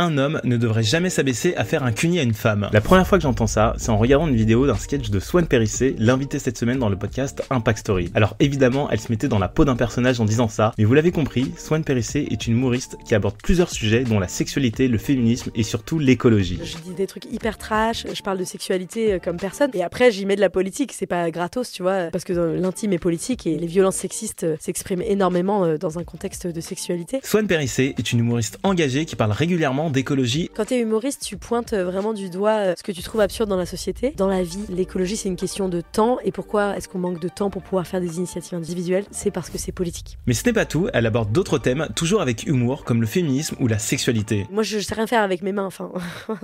un homme ne devrait jamais s'abaisser à faire un cuni à une femme. La première fois que j'entends ça, c'est en regardant une vidéo d'un sketch de Swan Périssé, l'invité cette semaine dans le podcast Impact Story. Alors évidemment, elle se mettait dans la peau d'un personnage en disant ça, mais vous l'avez compris, Swan Périssé est une humoriste qui aborde plusieurs sujets dont la sexualité, le féminisme et surtout l'écologie. Je dis des trucs hyper trash, je parle de sexualité euh, comme personne, et après j'y mets de la politique, c'est pas gratos, tu vois, parce que euh, l'intime est politique et les violences sexistes euh, s'expriment énormément dans un contexte de sexualité. Swan Périssé est une humoriste engagée qui parle régulièrement d'écologie. Quand tu es humoriste, tu pointes euh, vraiment du doigt euh, ce que tu trouves absurde dans la société, dans la vie. L'écologie, c'est une question de temps. Et pourquoi est-ce qu'on manque de temps pour pouvoir faire des initiatives individuelles C'est parce que c'est politique. Mais ce n'est pas tout. Elle aborde d'autres thèmes, toujours avec humour, comme le féminisme ou la sexualité. Moi, je sais rien faire avec mes mains, enfin.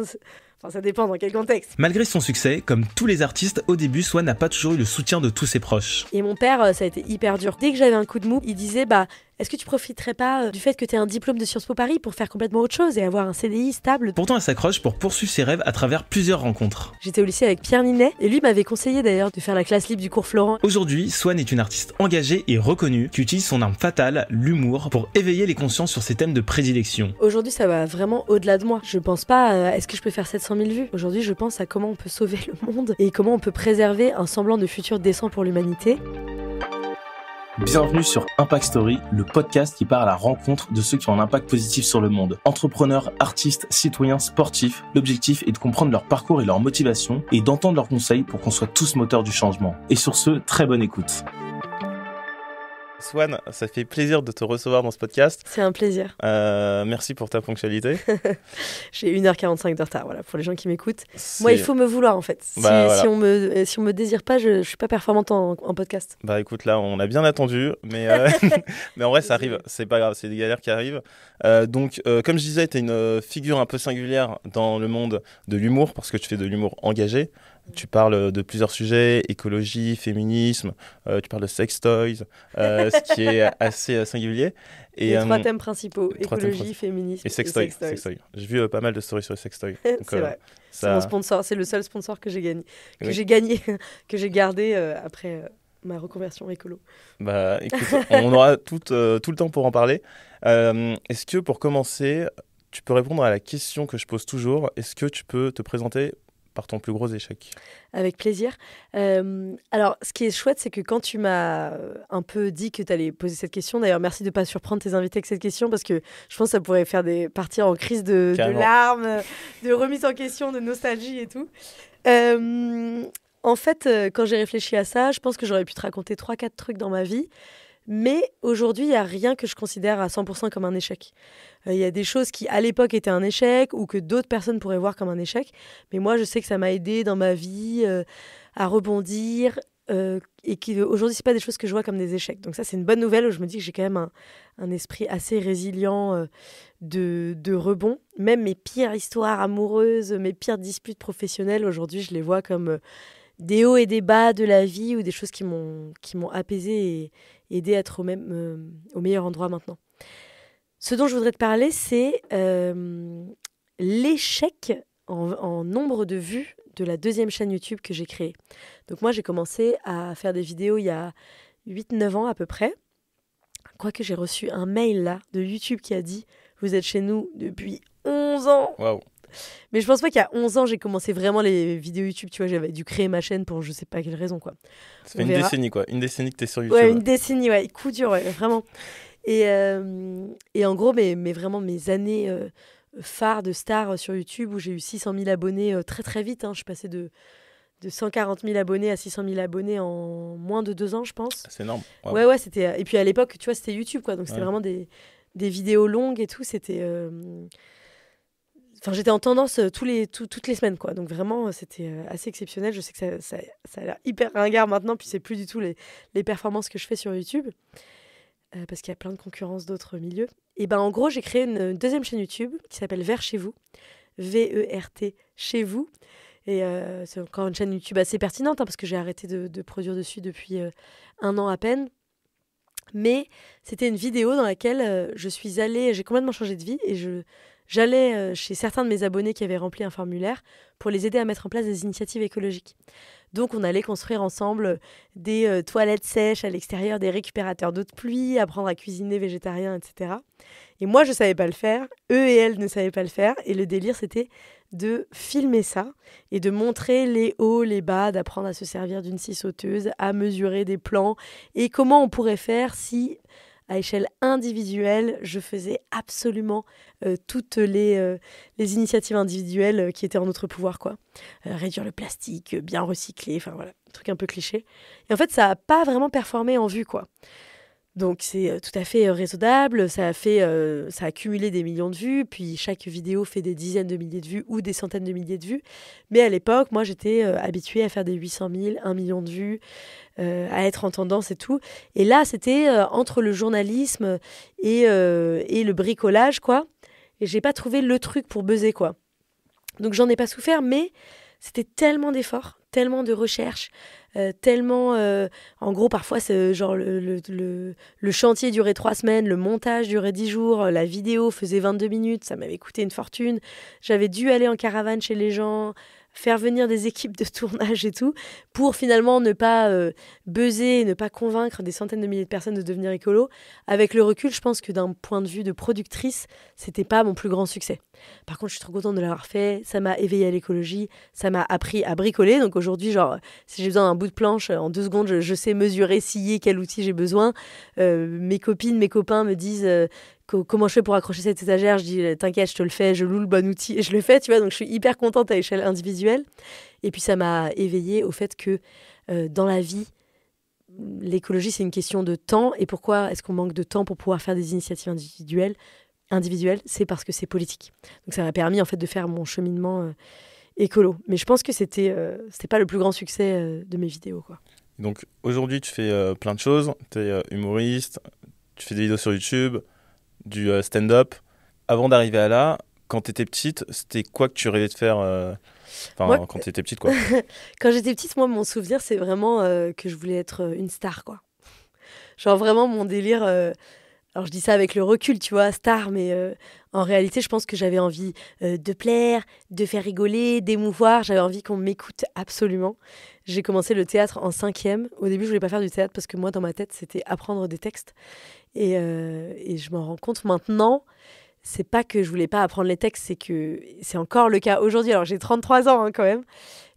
Enfin, ça dépend dans quel contexte. Malgré son succès, comme tous les artistes, au début, Swan n'a pas toujours eu le soutien de tous ses proches. Et mon père, euh, ça a été hyper dur. Dès que j'avais un coup de mou, il disait Bah, est-ce que tu profiterais pas euh, du fait que tu aies un diplôme de Sciences Po Paris pour faire complètement autre chose et avoir un CDI stable Pourtant, elle s'accroche pour poursuivre ses rêves à travers plusieurs rencontres. J'étais au lycée avec Pierre Ninet et lui m'avait conseillé d'ailleurs de faire la classe libre du cours Florent. Aujourd'hui, Swan est une artiste engagée et reconnue qui utilise son arme fatale, l'humour, pour éveiller les consciences sur ses thèmes de prédilection. Aujourd'hui, ça va vraiment au-delà de moi. Je pense pas euh, est-ce que je peux faire cette vues. Aujourd'hui, je pense à comment on peut sauver le monde et comment on peut préserver un semblant de futur décent pour l'humanité. Bienvenue sur Impact Story, le podcast qui part à la rencontre de ceux qui ont un impact positif sur le monde. Entrepreneurs, artistes, citoyens, sportifs, l'objectif est de comprendre leur parcours et leur motivation et d'entendre leurs conseils pour qu'on soit tous moteurs du changement. Et sur ce, très bonne écoute. Swan, ça fait plaisir de te recevoir dans ce podcast. C'est un plaisir. Euh, merci pour ta ponctualité. J'ai 1h45 de retard, voilà, pour les gens qui m'écoutent. Moi, il faut me vouloir, en fait. Bah, si, on me, si on me désire pas, je, ne suis pas performante en, podcast. Bah écoute, là, on a bien attendu, mais, euh, mais en vrai, ça arrive. C'est pas grave, c'est des galères qui arrivent. Euh, donc, comme je disais, tu es une figure un peu singulière dans le monde de l'humour, parce que tu fais de l'humour engagé. Tu parles de plusieurs sujets, écologie, féminisme, euh, tu parles de sex toys, euh, ce qui est assez euh, singulier. Et, les trois thèmes principaux, écologie, féminisme et sex, toys. J'ai vu pas mal de stories sur les sex toys. c'est vrai. mon sponsor, c'est le seul sponsor que j'ai gagné, que j'ai gagné, que j'ai gardé après ma reconversion écolo bah, on aura tout, tout le temps pour en parler. est-ce que pour commencer, tu peux répondre à la question que je pose toujours Est-ce que tu peux te présenter par ton plus gros échec Avec plaisir. Euh, alors, ce qui est chouette, c'est que quand tu m'as euh, un peu dit que tu allais poser cette question, d'ailleurs, merci de ne pas surprendre tes invités avec cette question, parce que je pense que ça pourrait faire des partir en crise de, larmes, de remise en question, de nostalgie et tout. Euh, en fait, quand j'ai réfléchi à ça, je pense que j'aurais pu te raconter 3-4 trucs dans ma vie. Mais aujourd'hui, il n'y a rien que je considère à 100% comme un échec. Euh, il y a des choses qui, à l'époque, étaient un échec ou que d'autres personnes pourraient voir comme un échec. Mais moi, je sais que ça m'a aidé dans ma vie euh, à rebondir. Euh, et qu'aujourd'hui, ce pas des choses que je vois comme des échecs. Donc ça, c'est une bonne nouvelle où je me dis que j'ai quand même un, esprit assez résilient euh, de, de rebond. Même mes pires histoires amoureuses, mes pires disputes professionnelles, aujourd'hui, je les vois comme des hauts et des bas de la vie ou des choses qui m'ont apaisé et, aider à être au, même, euh, au meilleur endroit maintenant. Ce dont je voudrais te parler, c'est euh, l'échec en, nombre de vues de la deuxième chaîne YouTube que j'ai créée. Donc moi, j'ai commencé à faire des vidéos il y a 8-9 ans à peu près. Quoique j'ai reçu un mail là de YouTube qui a dit Vous êtes chez nous depuis 11 ans. Waouh mais je pense pas qu'il y a 11 ans, j'ai commencé vraiment les vidéos YouTube. Tu vois, j'avais dû créer ma chaîne pour je sais pas quelle raison, quoi. Ça fait une décennie, quoi. Une décennie que t'es sur YouTube. Ouais, une décennie, ouais. Coup dur, ouais, vraiment. Et, euh, et en gros, mais, mais vraiment, mes années euh, phares de star euh, sur YouTube où j'ai eu 600 000 abonnés très, très vite. Hein. Je suis passée de, de 140 000 abonnés à 600 000 abonnés en moins de deux ans, je pense. C'est énorme. Ouais, ouais, c'était. Et puis à l'époque, tu vois, c'était YouTube, quoi. Donc c'était vraiment des, des vidéos longues et tout. C'était j'étais en tendance euh, toutes les semaines, quoi. Donc vraiment, euh, c'était euh, assez exceptionnel. Je sais que ça, a l'air hyper ringard maintenant, puis c'est plus du tout les, performances que je fais sur YouTube, parce qu'il y a plein de concurrence d'autres milieux. Et ben en gros, j'ai créé une, deuxième chaîne YouTube qui s'appelle Vers chez vous, V-E-R-T chez vous. Et c'est encore une chaîne YouTube assez pertinente, hein, parce que j'ai arrêté de, produire dessus depuis un an à peine. Mais c'était une vidéo dans laquelle je suis allée, j'ai complètement changé de vie et je j'allais euh, chez certains de mes abonnés qui avaient rempli un formulaire pour les aider à mettre en place des initiatives écologiques. Donc on allait construire ensemble euh, des euh, toilettes sèches à l'extérieur, des récupérateurs d'eau de pluie, apprendre à cuisiner végétarien, etc. Et moi je ne savais pas le faire, eux et elles ne savaient pas le faire, et le délire c'était de filmer ça et de montrer les hauts, les bas, d'apprendre à se servir d'une scie sauteuse, à mesurer des plans et comment on pourrait faire si à échelle individuelle, je faisais absolument euh, toutes les, euh, les, initiatives individuelles euh, qui étaient en notre pouvoir, quoi. réduire le plastique, bien recycler, enfin voilà, un truc un peu cliché. Et en fait, ça n'a pas vraiment performé en vue, quoi. Donc c'est euh, tout à fait euh, raisonnable, ça a, fait, euh, ça a cumulé des millions de vues, puis chaque vidéo fait des dizaines de milliers de vues ou des centaines de milliers de vues. Mais à l'époque, moi j'étais habituée à faire des 800 000, 1 million de vues, à être en tendance et tout. Et là, c'était entre le journalisme et, et le bricolage, quoi. Et j'ai pas trouvé le truc pour buzzer, quoi. Donc j'en ai pas souffert, mais c'était tellement d'efforts tellement de recherches, euh, tellement. Euh, en gros, parfois, genre le, le, chantier durait trois semaines, le montage durait dix jours, la vidéo faisait 22 minutes, ça m'avait coûté une fortune. J'avais dû aller en caravane chez les gens faire venir des équipes de tournage et tout, pour finalement ne pas euh, ne pas convaincre des centaines de milliers de personnes de devenir écolo. Avec le recul, je pense que d'un point de vue de productrice, c'était pas mon plus grand succès. Par contre, je suis trop contente de l'avoir fait. Ça m'a éveillée à l'écologie, ça m'a appris à bricoler. Donc aujourd'hui, genre, si j'ai besoin d'un bout de planche, en deux secondes, je, sais mesurer, scier quel outil j'ai besoin. Euh, mes copines, mes copains me disent euh, comment je fais pour accrocher cette étagère Je dis, euh, t'inquiète, je te le fais, je loue le bon outil et je le fais, tu vois. Donc, je suis hyper contente à échelle individuelle. Et puis, ça m'a éveillée au fait que euh, dans la vie, l'écologie, c'est une question de temps. Et pourquoi est-ce qu'on manque de temps pour pouvoir faire des initiatives individuelles Individuelles, c'est parce que c'est politique. Donc, ça m'a permis, en fait, de faire mon cheminement euh, écolo. Mais je pense que c'était pas le plus grand succès de mes vidéos, quoi. Donc, aujourd'hui, tu fais plein de choses. Tu es humoriste, tu fais des vidéos sur YouTube du euh, stand-up. Avant d'arriver à là, quand tu étais petite, c'était quoi que tu rêvais de faire euh, quand tu étais petite, quoi. quand j'étais petite, moi, mon souvenir, c'est vraiment euh, que je voulais être une star, quoi. Genre, vraiment, mon délire. alors, je dis ça avec le recul, tu vois, star, mais en réalité, je pense que j'avais envie de plaire, de faire rigoler, d'émouvoir. J'avais envie qu'on m'écoute absolument. J'ai commencé le théâtre en cinquième. Au début, je voulais pas faire du théâtre parce que moi, dans ma tête, c'était apprendre des textes. Euh, et, je m'en rends compte maintenant. C'est pas que je voulais pas apprendre les textes, c'est que c'est encore le cas aujourd'hui. Alors j'ai 33 ans hein, quand même,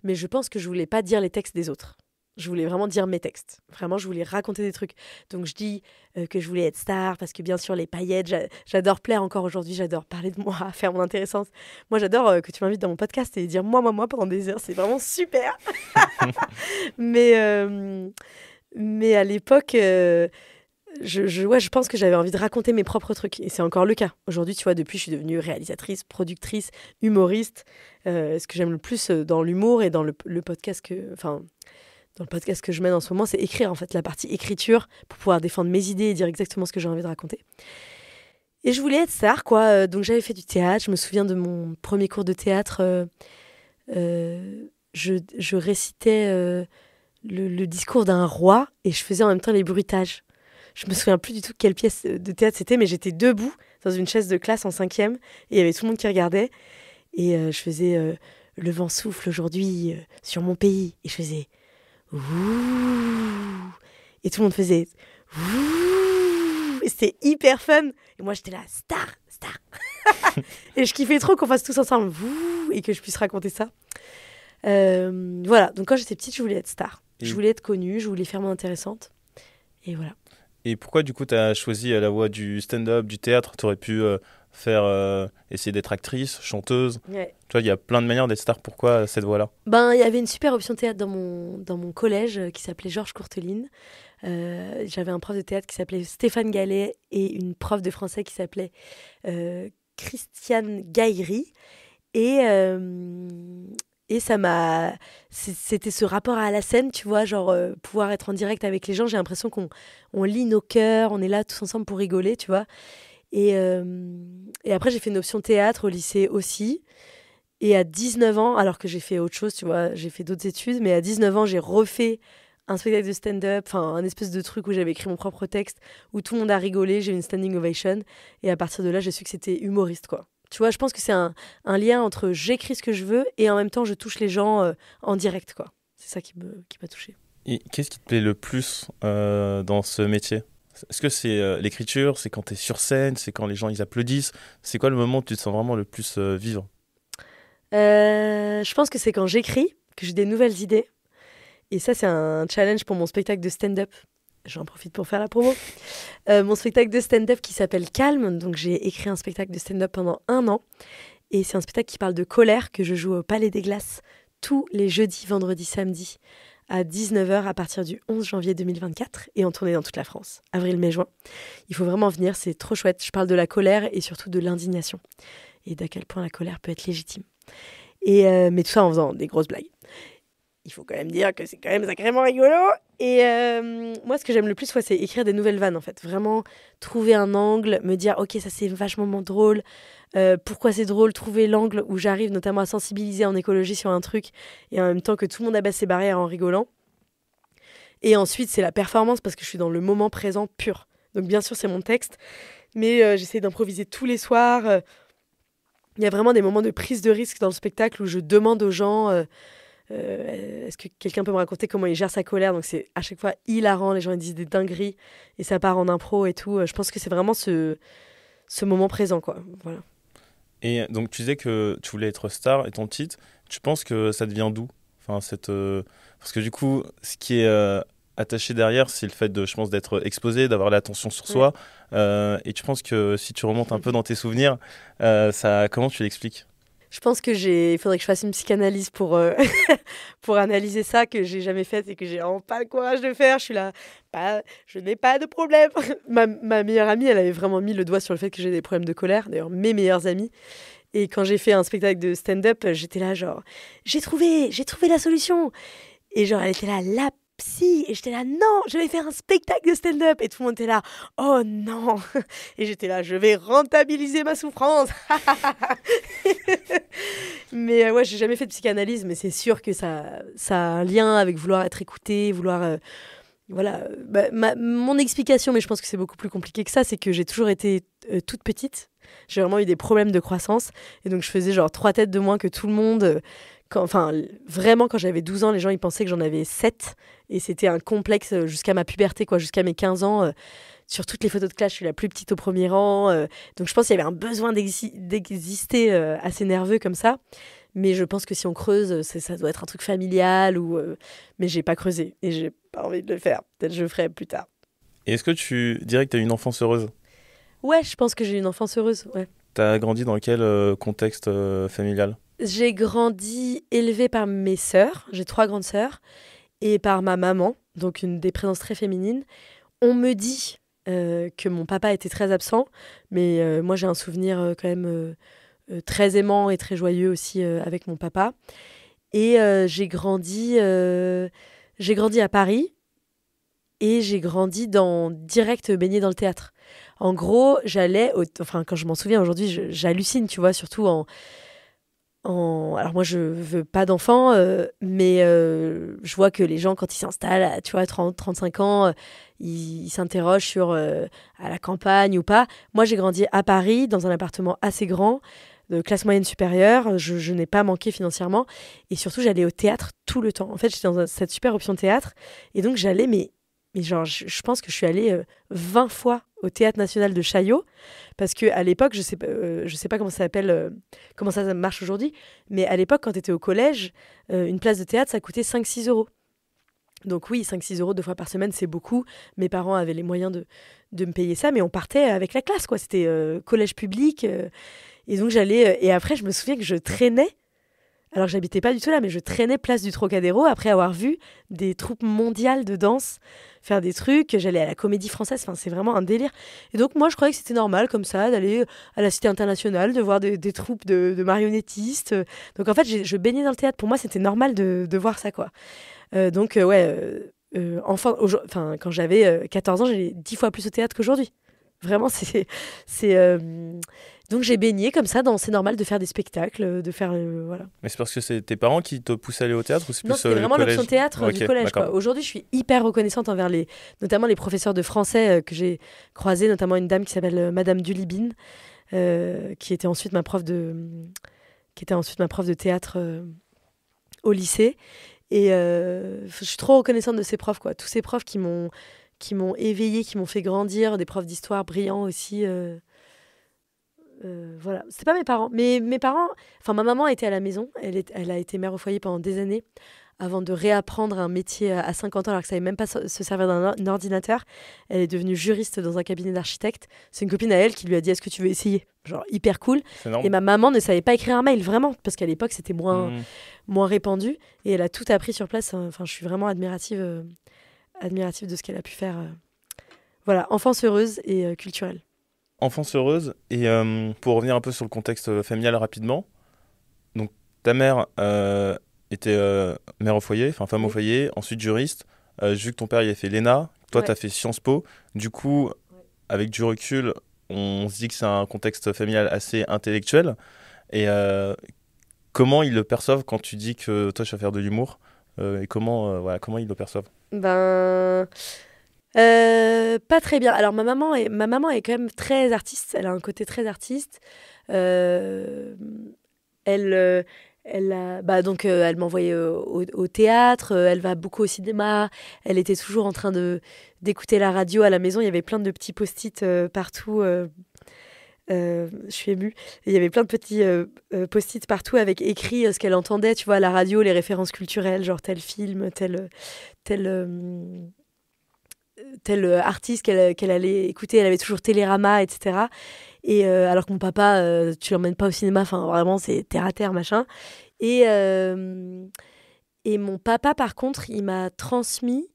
mais je pense que je voulais pas dire les textes des autres. Je voulais vraiment dire mes textes. Vraiment, je voulais raconter des trucs. Donc je dis euh, que je voulais être star parce que bien sûr les paillettes, j'adore plaire encore aujourd'hui, j'adore parler de moi, faire mon intéressance. Moi j'adore euh, que tu m'invites dans mon podcast et dire moi, moi, moi pendant des heures, c'est vraiment super. mais, mais à l'époque je, pense que j'avais envie de raconter mes propres trucs. Et c'est encore le cas. Aujourd'hui, tu vois, depuis, je suis devenue réalisatrice, productrice, humoriste. Euh, ce que j'aime le plus euh, dans l'humour et dans le, podcast que. Enfin, dans le podcast que je mène en ce moment, c'est écrire, en fait, la partie écriture pour pouvoir défendre mes idées et dire exactement ce que j'ai envie de raconter. Et je voulais être star, quoi. Euh, donc j'avais fait du théâtre. Je me souviens de mon premier cours de théâtre. je, récitais le discours d'un roi et je faisais en même temps les bruitages je me souviens plus du tout quelle pièce de théâtre c'était, mais j'étais debout dans une chaise de classe en cinquième et il y avait tout le monde qui regardait. Et euh, je faisais euh, Le vent souffle aujourd'hui euh, sur mon pays. Et je faisais Ouh Et tout le monde faisait Ouh Et c'était hyper fun. Et moi j'étais là, star, star Et je kiffais trop qu'on fasse tous ensemble Ouh Et que je puisse raconter ça. voilà, donc quand j'étais petite, je voulais être star. je mm. voulais être connue, je voulais faire mon intéressante. Et voilà. Et pourquoi du coup tu as choisi euh, la voie du stand-up, du théâtre Tu aurais pu euh, faire euh, essayer d'être actrice, chanteuse. Tu vois, il y a plein de manières d'être star. Pourquoi cette voie-là Ben, il y avait une super option théâtre dans mon dans mon collège qui s'appelait Georges Courteline. J'avais un prof de théâtre qui s'appelait Stéphane Gallet et une prof de français qui s'appelait Christiane Gaïri. Et, et ça m'a. C'était ce rapport à la scène, tu vois, genre euh, pouvoir être en direct avec les gens. J'ai l'impression qu'on lit nos cœurs, on est là tous ensemble pour rigoler, tu vois. Et, euh, et après, j'ai fait une option théâtre au lycée aussi. Et à 19 ans, alors que j'ai fait autre chose, tu vois, j'ai fait d'autres études, mais à 19 ans, j'ai refait un spectacle de stand-up, enfin un espèce de truc où j'avais écrit mon propre texte, où tout le monde a rigolé, j'ai eu une standing ovation, et à partir de là, j'ai su que c'était humoriste, quoi. Tu vois, je pense que c'est un, lien entre j'écris ce que je veux et en même temps je touche les gens euh, en direct. quoi. C'est ça qui m'a qui touché. qu'est-ce qui te plaît le plus euh, dans ce métier Est-ce que c'est euh, l'écriture C'est quand tu es sur scène C'est quand les gens ils applaudissent C'est quoi le moment où tu te sens vraiment le plus vivant Je pense que c'est quand j'écris, que j'ai des nouvelles idées. Et ça, c'est un challenge pour mon spectacle de stand-up j'en profite pour faire la promo, euh, mon spectacle de stand-up qui s'appelle Calme. Donc j'ai écrit un spectacle de stand-up pendant un an. Et c'est un spectacle qui parle de colère que je joue au Palais des Glaces tous les jeudis, vendredis, samedis à 19h à partir du 11 janvier 2024 et en tournée dans toute la France, avril, mai, juin. Il faut vraiment venir, c'est trop chouette. Je parle de la colère et surtout de l'indignation et d'à quel point la colère peut être légitime. Et euh, mais tout ça en faisant des grosses blagues il faut quand même dire que c'est quand même sacrément rigolo. Et euh, moi, ce que j'aime le plus, c'est écrire des nouvelles vannes, en fait. Vraiment trouver un angle, me dire, ok, ça c'est vachement drôle. Euh, pourquoi c'est drôle Trouver l'angle où j'arrive notamment à sensibiliser en écologie sur un truc et en même temps que tout le monde abaisse ses barrières en rigolant. Et ensuite, c'est la performance parce que je suis dans le moment présent pur. Donc, bien sûr, c'est mon texte, mais euh, j'essaie d'improviser tous les soirs. Il y a vraiment des moments de prise de risque dans le spectacle où je demande aux gens euh, est-ce que quelqu'un peut me raconter comment il gère sa colère Donc c'est à chaque fois hilarant, les gens disent des dingueries et ça part en impro et tout. Euh, je pense que c'est vraiment ce, moment présent quoi. Voilà. Et donc tu disais que tu voulais être star et ton titre, tu penses que ça devient d'où Enfin euh, parce que du coup ce qui est attaché derrière c'est le fait de je pense d'être exposé, d'avoir l'attention sur soi. et tu penses que si tu remontes un peu dans tes souvenirs, ça comment tu l'expliques je pense que j'ai, il faudrait que je fasse une psychanalyse pour, euh, pour analyser ça que j'ai jamais fait et que j'ai vraiment pas le courage de faire. Je suis là, pas, je n'ai pas de problème. ma, ma, meilleure amie, elle avait vraiment mis le doigt sur le fait que j'ai des problèmes de colère. D'ailleurs, mes meilleures amies. Et quand j'ai fait un spectacle de stand-up, j'étais là genre, j'ai trouvé, j'ai trouvé la solution. Et genre, elle était là, la psy. Et j'étais là, non, je vais faire un spectacle de stand-up. Et tout le monde était là, oh non. Et j'étais là, je vais rentabiliser ma souffrance. mais euh, ouais, j'ai jamais fait de psychanalyse, mais c'est sûr que ça, ça a un lien avec vouloir être écouté, vouloir. Euh, voilà, euh, bah, mon explication, mais je pense que c'est beaucoup plus compliqué que ça, c'est que j'ai toujours été toute petite. J'ai vraiment eu des problèmes de croissance. Et donc, je faisais genre trois têtes de moins que tout le monde enfin, vraiment, quand j'avais 12 ans, les gens ils pensaient que j'en avais 7. Et c'était un complexe euh, jusqu'à ma puberté, quoi, jusqu'à mes 15 ans. Euh, sur toutes les photos de classe, je suis la plus petite au premier rang. Euh. donc je pense qu'il y avait un besoin d'exister assez nerveux comme ça. Mais je pense que si on creuse, ça doit être un truc familial. ou Mais j'ai pas creusé et j'ai pas envie de le faire. Peut-être je le ferai plus tard. Et est-ce que tu dirais que tu as une enfance heureuse Ouais, je pense que j'ai une enfance heureuse. Ouais. Tu as grandi dans quel contexte familial j'ai grandi élevée par mes sœurs, j'ai trois grandes sœurs, et par ma maman, donc une des présences très féminines. On me dit euh, que mon papa était très absent, mais euh, moi j'ai un souvenir euh, quand même très aimant et très joyeux aussi avec mon papa. Et j'ai grandi, j'ai grandi à Paris et j'ai grandi dans direct baigné dans le théâtre. En gros, j'allais, enfin quand je m'en souviens aujourd'hui, j'hallucine, tu vois, surtout en alors moi, je veux pas d'enfants, euh, mais euh, je vois que les gens, quand ils s'installent, tu vois, 30, 35 ans, euh, ils s'interrogent sur à la campagne ou pas. Moi, j'ai grandi à Paris, dans un appartement assez grand, de classe moyenne supérieure. Je, n'ai pas manqué financièrement. Et surtout, j'allais au théâtre tout le temps. En fait, j'étais dans cette super option théâtre. Et donc, j'allais, mais, mais genre, je, je, pense que je suis allée 20 fois au Théâtre National de Chaillot, parce que à l'époque, je sais, euh, je sais pas comment ça s'appelle, euh, comment ça marche aujourd'hui, mais à l'époque, quand tu étais au collège, euh, une place de théâtre, ça coûtait 5-6 euros. Donc oui, 5-6 euros deux fois par semaine, c'est beaucoup. Mes parents avaient les moyens de, de me payer ça, mais on partait avec la classe, quoi. C'était collège public. et donc j'allais... et après, je me souviens que je traînais alors j'habitais pas du tout là, mais je traînais place du Trocadéro après avoir vu des troupes mondiales de danse faire des trucs, j'allais à la comédie française, enfin, c'est vraiment un délire. Et donc, moi, je croyais que c'était normal, comme ça, d'aller euh, à la Cité internationale, de voir des, troupes de, marionnettistes. Donc, en fait, je baignais dans le théâtre. Pour moi, c'était normal de, voir ça, quoi. Euh, donc, euh, ouais, enfin, enfin, quand j'avais 14 ans, j'allais 10 fois plus au théâtre qu'aujourd'hui. Vraiment, c'est donc j'ai baigné comme ça dans c'est normal de faire des spectacles, euh, de faire euh, voilà. Mais c'est parce que c'est tes parents qui te poussent à aller au théâtre ou c'est euh, vraiment l'option théâtre du collège Aujourd'hui, je suis hyper reconnaissante envers les notamment les professeurs de français que j'ai croisés, notamment une dame qui s'appelle madame Dulibine qui était ensuite ma prof de qui était ensuite ma prof de théâtre au lycée et je suis trop reconnaissante de ces profs, quoi. Tous ces profs qui m'ont qui m'ont éveillée, qui m'ont fait grandir, des profs d'histoire brillants aussi. Euh, voilà, c'est pas mes parents. Mais mes parents, enfin ma maman était à la maison, elle, a été mère au foyer pendant des années avant de réapprendre un métier à 50 ans alors que ça savait même pas se servir d'un ordinateur. Elle est devenue juriste dans un cabinet d'architecte. C'est une copine à elle qui lui a dit est-ce que tu veux essayer Genre hyper cool. Et ma maman ne savait pas écrire un mail vraiment parce qu'à l'époque c'était moins mmh. moins répandu et elle a tout appris sur place. Enfin, je suis vraiment admirative euh, admirative de ce qu'elle a pu faire. Euh, voilà, enfance heureuse et culturelle enfance heureuse. Et euh, pour revenir un peu sur le contexte euh, familial rapidement, donc ta mère euh, était mère au foyer, enfin femme au foyer, ensuite juriste. vu que ton père y a fait l'ENA, toi tu as fait Sciences Po. Du coup, avec du recul, on se dit que c'est un contexte familial assez intellectuel. Et comment ils le perçoivent quand tu dis que toi tu vas faire de l'humour Et comment, voilà, comment ils le perçoivent Ben. Euh, pas très bien. Alors ma maman est ma maman est quand même très artiste. Elle a un côté très artiste. Euh, elle euh, elle bah, donc elle m'envoyait au, théâtre. elle va beaucoup au cinéma. Elle était toujours en train de d'écouter la radio à la maison. Il y avait plein de petits post-it partout. je suis émue. Il y avait plein de petits post-it partout avec écrit ce qu'elle entendait, tu vois, la radio, les références culturelles, genre tel film, tel, tel, tel euh, artiste euh, qu'elle allait écouter, elle avait toujours Télérama, etc. Et euh, alors que mon papa, tu l'emmènes pas au cinéma, enfin vraiment c'est terre à terre machin. Et et mon papa par contre, il m'a transmis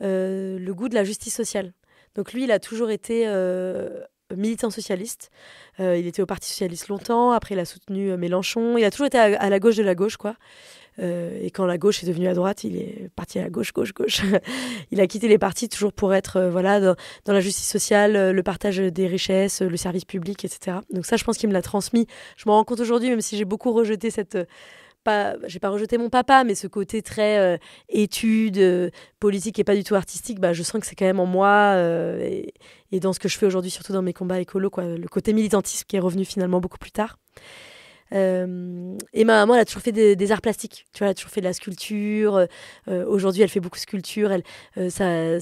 le goût de la justice sociale. Donc lui, il a toujours été militant socialiste. il était au Parti socialiste longtemps. Après, il a soutenu Mélenchon. Il a toujours été à la gauche de la gauche, quoi. Euh, et quand la gauche est devenue la droite, il est parti à gauche, gauche, gauche. il a quitté les partis toujours pour être euh, voilà dans, la justice sociale, euh, le partage des richesses, le service public, etc. Donc ça, je pense qu'il me l'a transmis. Je me rends compte aujourd'hui, même si j'ai beaucoup rejeté cette pas, j'ai pas rejeté mon papa, mais ce côté très étude, politique et pas du tout artistique, bah, je sens que c'est quand même en moi et, dans ce que je fais aujourd'hui, surtout dans mes combats écolo, quoi, le côté militantisme qui est revenu finalement beaucoup plus tard. Euh, et ma maman, elle a toujours fait des, arts plastiques. Tu vois, elle a toujours fait de la sculpture. Euh, aujourd'hui, elle fait beaucoup de sculpture. Elle, euh,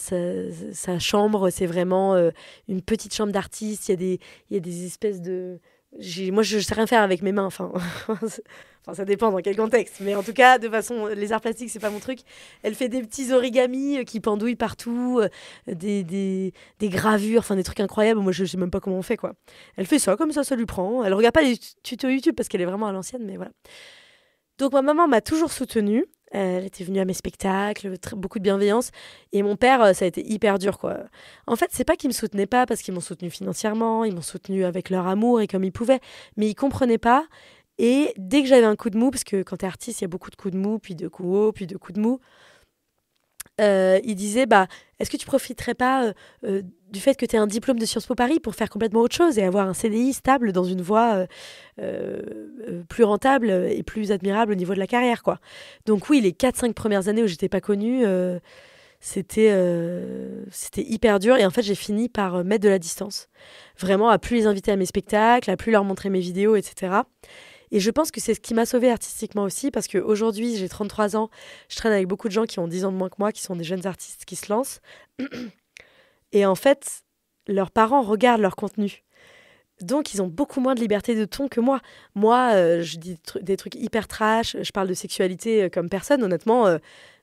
sa, chambre, c'est vraiment une petite chambre d'artiste. Il il y a des espèces de moi, je sais rien faire avec mes mains. Enfin, enfin, ça dépend dans quel contexte. Mais en tout cas, de façon, les arts plastiques, c'est pas mon truc. Elle fait des petits origamis euh, qui pendouillent partout, euh, des, des, gravures, enfin des trucs incroyables. Moi, je sais même pas comment on fait quoi. Elle fait ça comme ça, ça lui prend. Elle regarde pas les tutos YouTube parce qu'elle est vraiment à l'ancienne, mais voilà. Donc ma maman m'a toujours soutenue elle était venue à mes spectacles, beaucoup de bienveillance. Et mon père, euh, ça a été hyper dur, quoi. En fait, c'est pas qu'ils me soutenaient pas, parce qu'ils m'ont soutenu financièrement, ils m'ont soutenu avec leur amour et comme ils pouvaient, mais ils comprenaient pas. Et dès que j'avais un coup de mou, parce que quand t'es artiste, il y a beaucoup de coups de mou, puis de coups hauts, puis de coups de mou, euh, il disait bah, Est-ce que tu profiterais pas euh, euh, du fait que tu as un diplôme de Sciences Po Paris pour faire complètement autre chose et avoir un CDI stable dans une voie plus rentable et plus admirable au niveau de la carrière quoi. Donc, oui, les 4-5 premières années où j'étais pas connue, c'était c'était hyper dur. Et en fait, j'ai fini par mettre de la distance. Vraiment, à plus les inviter à mes spectacles, à plus leur montrer mes vidéos, etc. Et je pense que c'est ce qui m'a sauvée artistiquement aussi, parce qu'aujourd'hui, j'ai 33 ans, je traîne avec beaucoup de gens qui ont 10 ans de moins que moi, qui sont des jeunes artistes qui se lancent. Et en fait, leurs parents regardent leur contenu. Donc, ils ont beaucoup moins de liberté de ton que moi. Moi, euh, je dis des trucs hyper trash, je parle de sexualité euh, comme personne. Honnêtement, euh,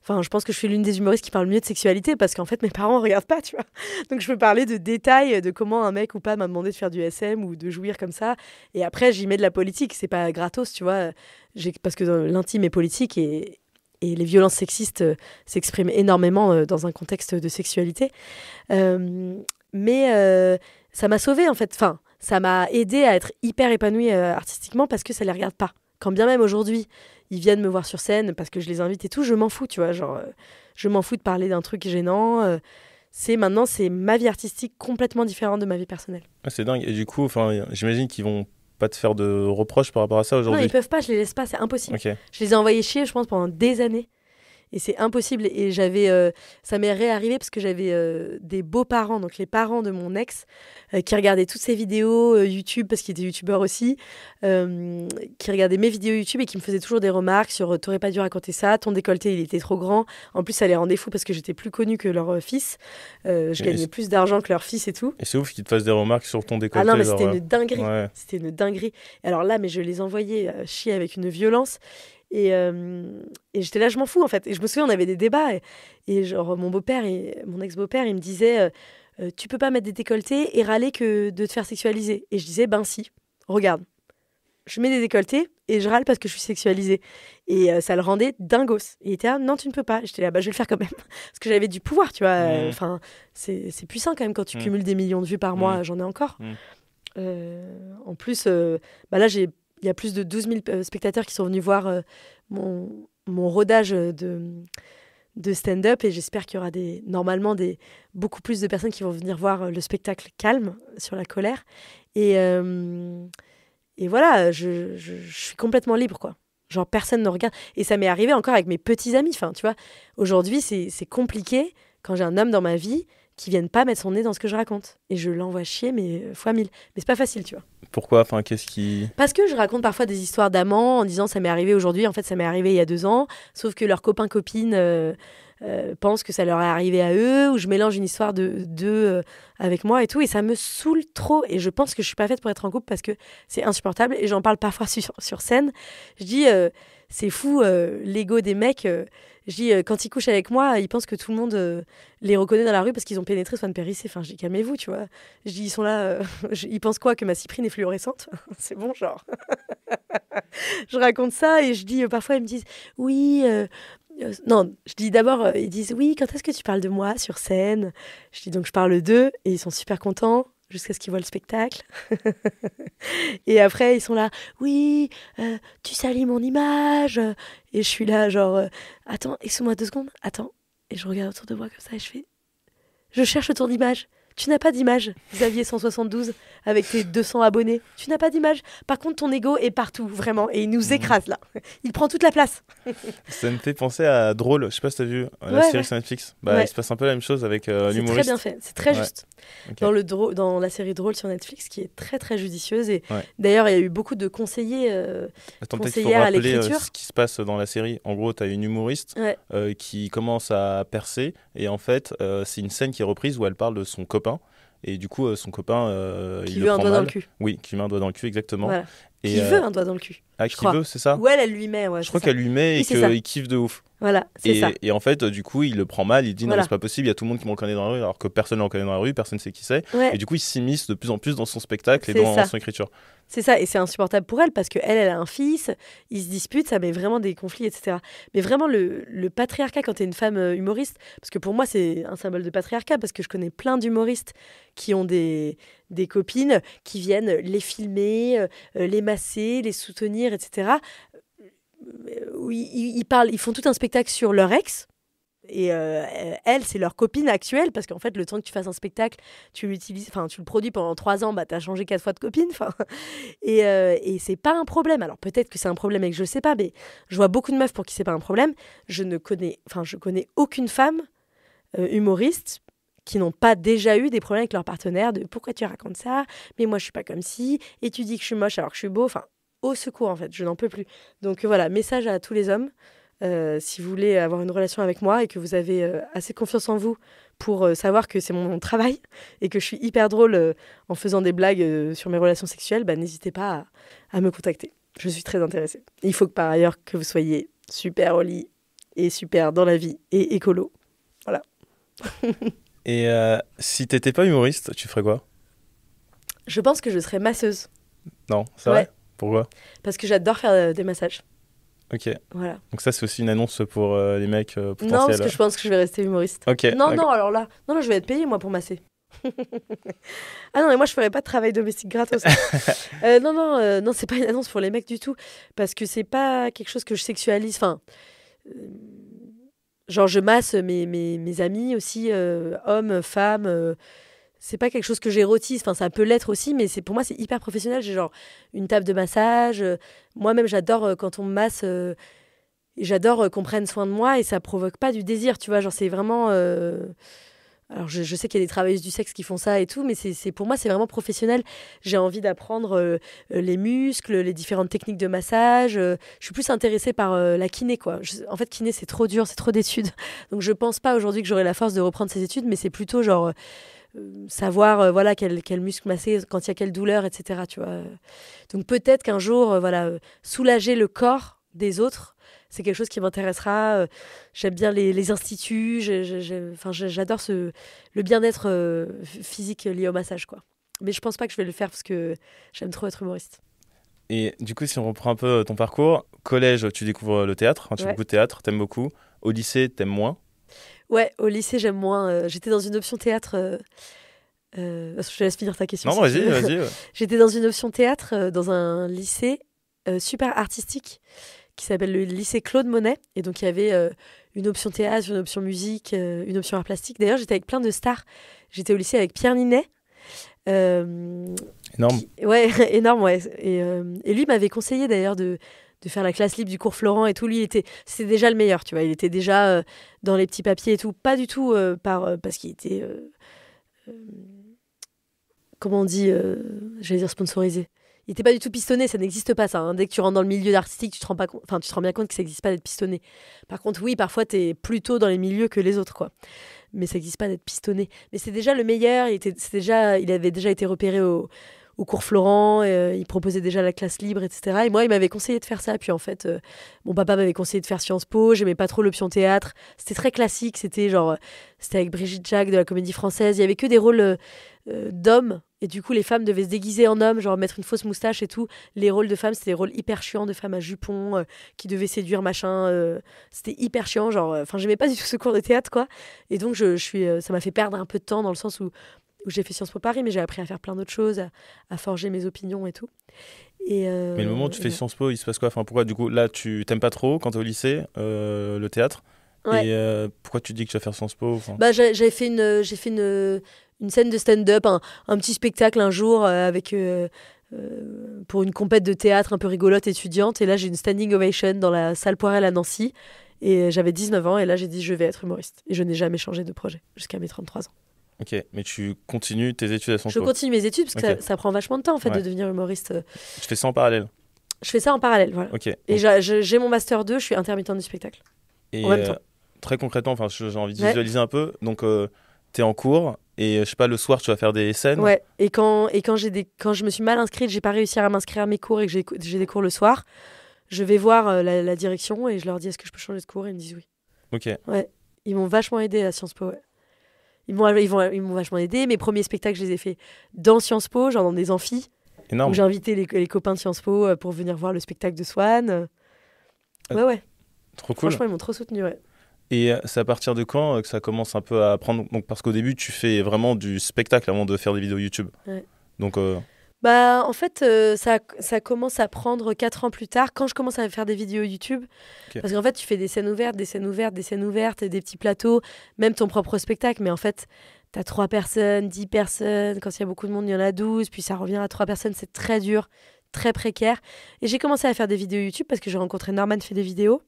Enfin, je pense que je suis l'une des humoristes qui parle mieux de sexualité parce qu'en fait, mes parents ne regardent pas, tu vois. Donc, je peux parler de détails de comment un mec ou pas m'a demandé de faire du SM ou de jouir comme ça. Et après, j'y mets de la politique. C'est pas gratos, tu vois. Parce que euh, l'intime est politique et, les violences sexistes euh, s'expriment énormément euh, dans un contexte de sexualité. mais ça m'a sauvée, en fait. Enfin, ça m'a aidé à être hyper épanouie artistiquement parce que ça les regarde pas. Quand bien même aujourd'hui, ils viennent me voir sur scène parce que je les invite et tout, je m'en fous, tu vois. Genre, euh, je m'en fous de parler d'un truc gênant. Euh, c'est maintenant, c'est ma vie artistique complètement différente de ma vie personnelle. Ah, c'est dingue. Et du coup, j'imagine qu'ils vont pas te faire de reproches par rapport à ça aujourd'hui. Non, ils peuvent pas, je les laisse pas, c'est impossible. Je les ai envoyés chier, je pense, pendant des années et c'est impossible. Et j'avais, euh, ça m'est réarrivé parce que j'avais euh, des beaux parents, donc les parents de mon ex, euh, qui regardaient toutes ces vidéos YouTube parce qu'il était youtubeur aussi, qui regardaient mes vidéos YouTube et qui me faisaient toujours des remarques sur t'aurais pas dû raconter ça, ton décolleté il était trop grand. En plus, ça les rendait fous parce que j'étais plus connue que leur fils, je gagnais plus d'argent que leur fils et tout. Et c'est ouf qu'ils te fassent des remarques sur ton décolleté. Ah non, mais c'était une dinguerie, c'était une dinguerie. Alors là, mais je les envoyais chier avec une violence. Euh, et, j'étais là, je m'en fous en fait. Et je me souviens, on avait des débats. Et, genre, mon beau-père, mon ex-beau-père, il me disait euh, euh, Tu peux pas mettre des décolletés et râler que de te faire sexualiser. Et je disais Ben si, regarde, je mets des décolletés et je râle parce que je suis sexualisée. Et ça le rendait dingos. Il était là, ah, non, tu ne peux pas. J'étais là, bah, je vais le faire quand même. parce que j'avais du pouvoir, tu vois. Enfin, c'est puissant quand même quand tu mm. cumules des millions de vues par mois. Mm. J'en ai encore. Mm. en plus, bah là, j'ai il y a plus de 12 000 euh, spectateurs qui sont venus voir euh, mon, rodage euh, de, stand-up et j'espère qu'il y aura normalement beaucoup plus de personnes qui vont venir voir le spectacle calme sur la colère. Et, voilà, je, suis complètement libre, quoi. Genre, personne ne regarde. Et ça m'est arrivé encore avec mes petits amis. Enfin, tu vois, aujourd'hui, c'est compliqué quand j'ai un homme dans ma vie qui viennent pas mettre son nez dans ce que je raconte. Et je l'envoie chier, mais euh, fois mille. Mais c'est pas facile, tu vois. Pourquoi Enfin, qu'est-ce qui. Parce que je raconte parfois des histoires d'amants en disant ça m'est arrivé aujourd'hui, en fait ça m'est arrivé il y a deux ans, sauf que leurs copains, copines. Euh, euh, pensent que ça leur est arrivé à eux, ou je mélange une histoire de deux avec moi et tout, et ça me saoule trop. Et je pense que je suis pas faite pour être en couple parce que c'est insupportable. Et j'en parle parfois sur, sur scène. Je dis, c'est fou, euh, l'ego des mecs. Euh, je dis euh, quand ils couchent avec moi, ils pensent que tout le monde les reconnaît dans la rue parce qu'ils ont pénétré Swan Périssé. Enfin, je dis, calmez-vous, tu vois. Je dis, ils sont là, ils pensent quoi Que ma cyprine est fluorescente C'est bon, genre. je raconte ça et je dis, parfois, ils me disent, oui. non, je dis d'abord, ils disent oui, quand est-ce que tu parles de moi sur scène Je dis donc je parle d'eux et ils sont super contents jusqu'à ce qu'ils voient le spectacle. et après, ils sont là, oui, euh, tu salis mon image. Et je suis là, genre, Attends euh, attends, excuse-moi deux secondes, attends. Et je regarde autour de moi comme ça et je fais, je cherche autour d'image. Tu n'as pas d'image, Xavier 172, avec tes 200 abonnés. Tu n'as pas d'image. Par contre, ton ego est partout, vraiment, et il nous mmh. écrase là. Il prend toute la place. ça me fait penser à Drôle, je sais pas si t'as vu euh, la série sur Netflix. Bah, Il se passe un peu la même chose avec euh, l'humoriste. C'est très bien fait, c'est très juste. Dans, le dans la série Drôle sur Netflix, qui est très très judicieuse. Et d'ailleurs, il y a eu beaucoup de conseillers, euh, Attends, conseillères à euh, l'écriture. ce qui se passe dans la série. En gros, tu as une humoriste qui commence à percer, et en fait, c'est une scène qui est reprise où elle parle de son copain et du coup, euh, son copain. Euh, il lui met un doigt dans le cul. Oui, qui lui met un doigt dans le cul, exactement qui euh, veut un doigt dans le cul. Ah, qui veut, c'est ça Ou elle, elle lui met. Ouais, je crois qu'elle lui met et qu'il kiffe de ouf. Voilà, c'est ça. Et en fait, du coup, il le prend mal, il dit non, c'est pas possible, il y a tout le monde qui me reconnaît dans la rue, alors que personne ne le reconnaît dans la rue, personne ne sait qui c'est. Et du coup, il s'immisce de plus en plus dans son spectacle et dans son écriture. C'est ça, et c'est insupportable pour elle parce qu'elle, elle a un fils, ils se disputent, ça met vraiment des conflits, etc. Mais vraiment, le, le patriarcat quand t'es une femme euh, humoriste, parce que pour moi, c'est un symbole de patriarcat, parce que je connais plein d'humoristes qui ont des, des copines qui viennent les filmer, euh, les masser, les soutenir, etc. Euh, ils, parlent, ils font tout un spectacle sur leur ex. Et euh, elle, c'est leur copine actuelle, parce qu'en fait, le temps que tu fasses un spectacle, tu l'utilises, enfin, tu le produis pendant trois ans, bah, as changé quatre fois de copine, Et, et c'est pas un problème. Alors, peut-être que c'est un problème et que je ne sais pas, mais je vois beaucoup de meufs pour qui c'est pas un problème. Je ne connais, enfin, je connais aucune femme humoriste qui n'ont pas déjà eu des problèmes avec leur partenaire de pourquoi tu racontes ça, mais moi je suis pas comme si, et tu dis que je suis moche alors que je suis beau, enfin au secours en fait, je n'en peux plus. Donc euh, voilà, message à tous les hommes, euh, si vous voulez avoir une relation avec moi et que vous avez euh, assez confiance en vous pour savoir que c'est mon travail et que je suis hyper drôle en faisant des blagues sur mes relations sexuelles, bah, n'hésitez pas à, à, me contacter. Je suis très intéressée. Il faut que par ailleurs que vous soyez super au lit et super dans la vie et écolo. Voilà. Et euh, si t'étais pas humoriste, tu ferais quoi Je pense que je serais masseuse. Non, c'est vrai Pourquoi Parce que j'adore faire euh, des massages. Ok. Voilà. Donc ça, c'est aussi une annonce pour euh, les mecs potentiels. Non, parce que je pense que je vais rester humoriste. Ok. Non, non, alors là, non, non, je vais être payée moi pour masser. ah non, mais moi je ferais pas de travail domestique gratos. euh, non, non, non, c'est pas une annonce pour les mecs du tout, parce que c'est pas quelque chose que je sexualise. Enfin, genre je masse mes, mes, amis aussi, euh, hommes, femmes. Euh, c'est pas quelque chose que j'érotise, enfin ça peut l'être aussi, mais c'est pour moi c'est hyper professionnel. J'ai genre une table de massage. Euh, moi-même j'adore quand on me masse, j'adore qu'on prenne soin de moi et ça provoque pas du désir, tu vois. Genre c'est vraiment alors, je, sais qu'il y a des travailleuses du sexe qui font ça et tout, mais c'est pour moi, c'est vraiment professionnel. J'ai envie d'apprendre euh, euh, les muscles, les différentes techniques de massage. Euh, je suis plus intéressée par la kiné, quoi. en fait, kiné, c'est trop dur, c'est trop d'études. Donc, je pense pas aujourd'hui que j'aurai la force de reprendre ces études, mais c'est plutôt genre savoir voilà quel, muscle masser quand il y a quelle douleur, etc. Tu vois. Donc, peut-être qu'un jour, voilà, soulager le corps des autres c'est quelque chose qui m'intéressera. Euh, j'aime bien les, instituts, j'adore le bien-être euh, physique lié au massage. Quoi. Mais je pense pas que je vais le faire parce que j'aime trop être humoriste. Et du coup, si on reprend un peu euh, ton parcours, collège, tu découvres le théâtre, tu beaucoup de théâtre, t'aimes beaucoup. Au lycée, t'aimes moins Ouais, au lycée, j'aime moins. J'étais dans une option théâtre. je te finir ta question. Non, vas-y, vas-y. J'étais dans une option théâtre, dans un lycée super artistique qui s'appelle le lycée Claude Monet. Et donc, il y avait euh, une option théâtre, une option musique, euh, une option art plastique. D'ailleurs, j'étais avec plein de stars. J'étais au lycée avec Pierre Ninet. Euh, énorme. ouais, énorme, ouais. Et, lui m'avait conseillé d'ailleurs de, de faire la classe libre du cours Florent et tout. Lui, était, c'était déjà le meilleur, tu vois. Il était déjà dans les petits papiers et tout. Pas du tout par, parce qu'il était. comment on dit J'allais dire sponsorisé il n'était pas du tout pistonné, ça n'existe pas ça. Hein. Dès que tu rentres dans le milieu artistique, tu te rends pas enfin tu te bien compte que ça n'existe pas d'être pistonné. Par contre, oui, parfois tu es plutôt dans les milieux que les autres quoi. Mais ça n'existe pas d'être pistonné. Mais c'est déjà le meilleur, il était, déjà, il avait déjà été repéré au, cours Florent, euh, il proposait déjà la classe libre, etc. Et moi, il m'avait conseillé de faire ça. Puis en fait, euh, mon papa m'avait conseillé de faire Sciences Po, j'aimais pas trop l'option théâtre. C'était très classique, c'était genre, c'était avec Brigitte Jacques de la comédie française, il y avait que des rôles euh, d'hommes et du coup, les femmes devaient se déguiser en hommes, genre mettre une fausse moustache et tout. Les rôles de femmes, c'était des rôles hyper chiants, de femmes à jupons, euh, qui devaient séduire, machin. Euh. c'était hyper chiant, genre. Euh, enfin, j'aimais pas du tout ce cours de théâtre, quoi. Et donc, je, suis, ça m'a fait perdre un peu de temps dans le sens où, j'ai fait Sciences Po Paris, mais j'ai appris à faire plein d'autres choses, à, forger mes opinions et tout. Et mais le moment où tu fais Sciences Po, il se passe quoi Enfin, pourquoi, du coup, là, tu t'aimes pas trop quand t'es au lycée, le théâtre Et pourquoi tu dis que tu vas faire Sciences Po bah, fait, une, j'ai fait une, une scène de stand-up, un, petit spectacle un jour euh, avec euh, euh, pour une compète de théâtre un peu rigolote étudiante. Et là, j'ai une standing ovation dans la salle Poirel à Nancy. Et j'avais 19 ans et là, j'ai dit je vais être humoriste. Et je n'ai jamais changé de projet jusqu'à mes 33 ans. Ok, mais tu continues tes études à son Je continue mes études parce que ça, prend vachement de temps en fait de devenir humoriste. Je fais ça en parallèle Je fais ça en parallèle, voilà. Ok. Et j'ai mon master 2, je suis intermittent du spectacle. Et en très concrètement, enfin, j'ai envie de visualiser un peu. Donc, tu es en cours et euh, je sais pas le soir tu vas faire des scènes ouais et quand et quand j'ai des quand je me suis mal inscrite j'ai pas réussi à m'inscrire à mes cours et que j'ai des cours le soir je vais voir euh, la, direction et je leur dis est-ce que je peux changer de cours et ils me disent oui ok ouais ils m'ont vachement aidé à Sciences Po ils m'ont ils vont, ils m'ont vachement aidé mes premiers spectacles je les ai faits dans Sciences Po genre dans des amphis Énorme. j'ai invité les, les, copains de Sciences Po euh, pour venir voir le spectacle de Swan ouais ouais trop cool franchement ils m'ont trop soutenu ouais et euh, c'est à partir de quand euh, que ça commence un peu à apprendre Donc, Parce qu'au début, tu fais vraiment du spectacle avant de faire des vidéos YouTube. Donc. Euh, bah, en fait, ça, ça, commence à prendre 4 ans plus tard, quand je commence à faire des vidéos YouTube. Parce qu'en fait, tu fais des scènes ouvertes, des scènes ouvertes, des scènes ouvertes, des petits plateaux, même ton propre spectacle. Mais en fait, tu as 3 personnes, 10 personnes. Quand il y a beaucoup de monde, il y en a 12. Puis ça revient à trois personnes, c'est très dur très précaire Et j'ai commencé à faire des vidéos YouTube parce que j'ai rencontré Norman fait des vidéos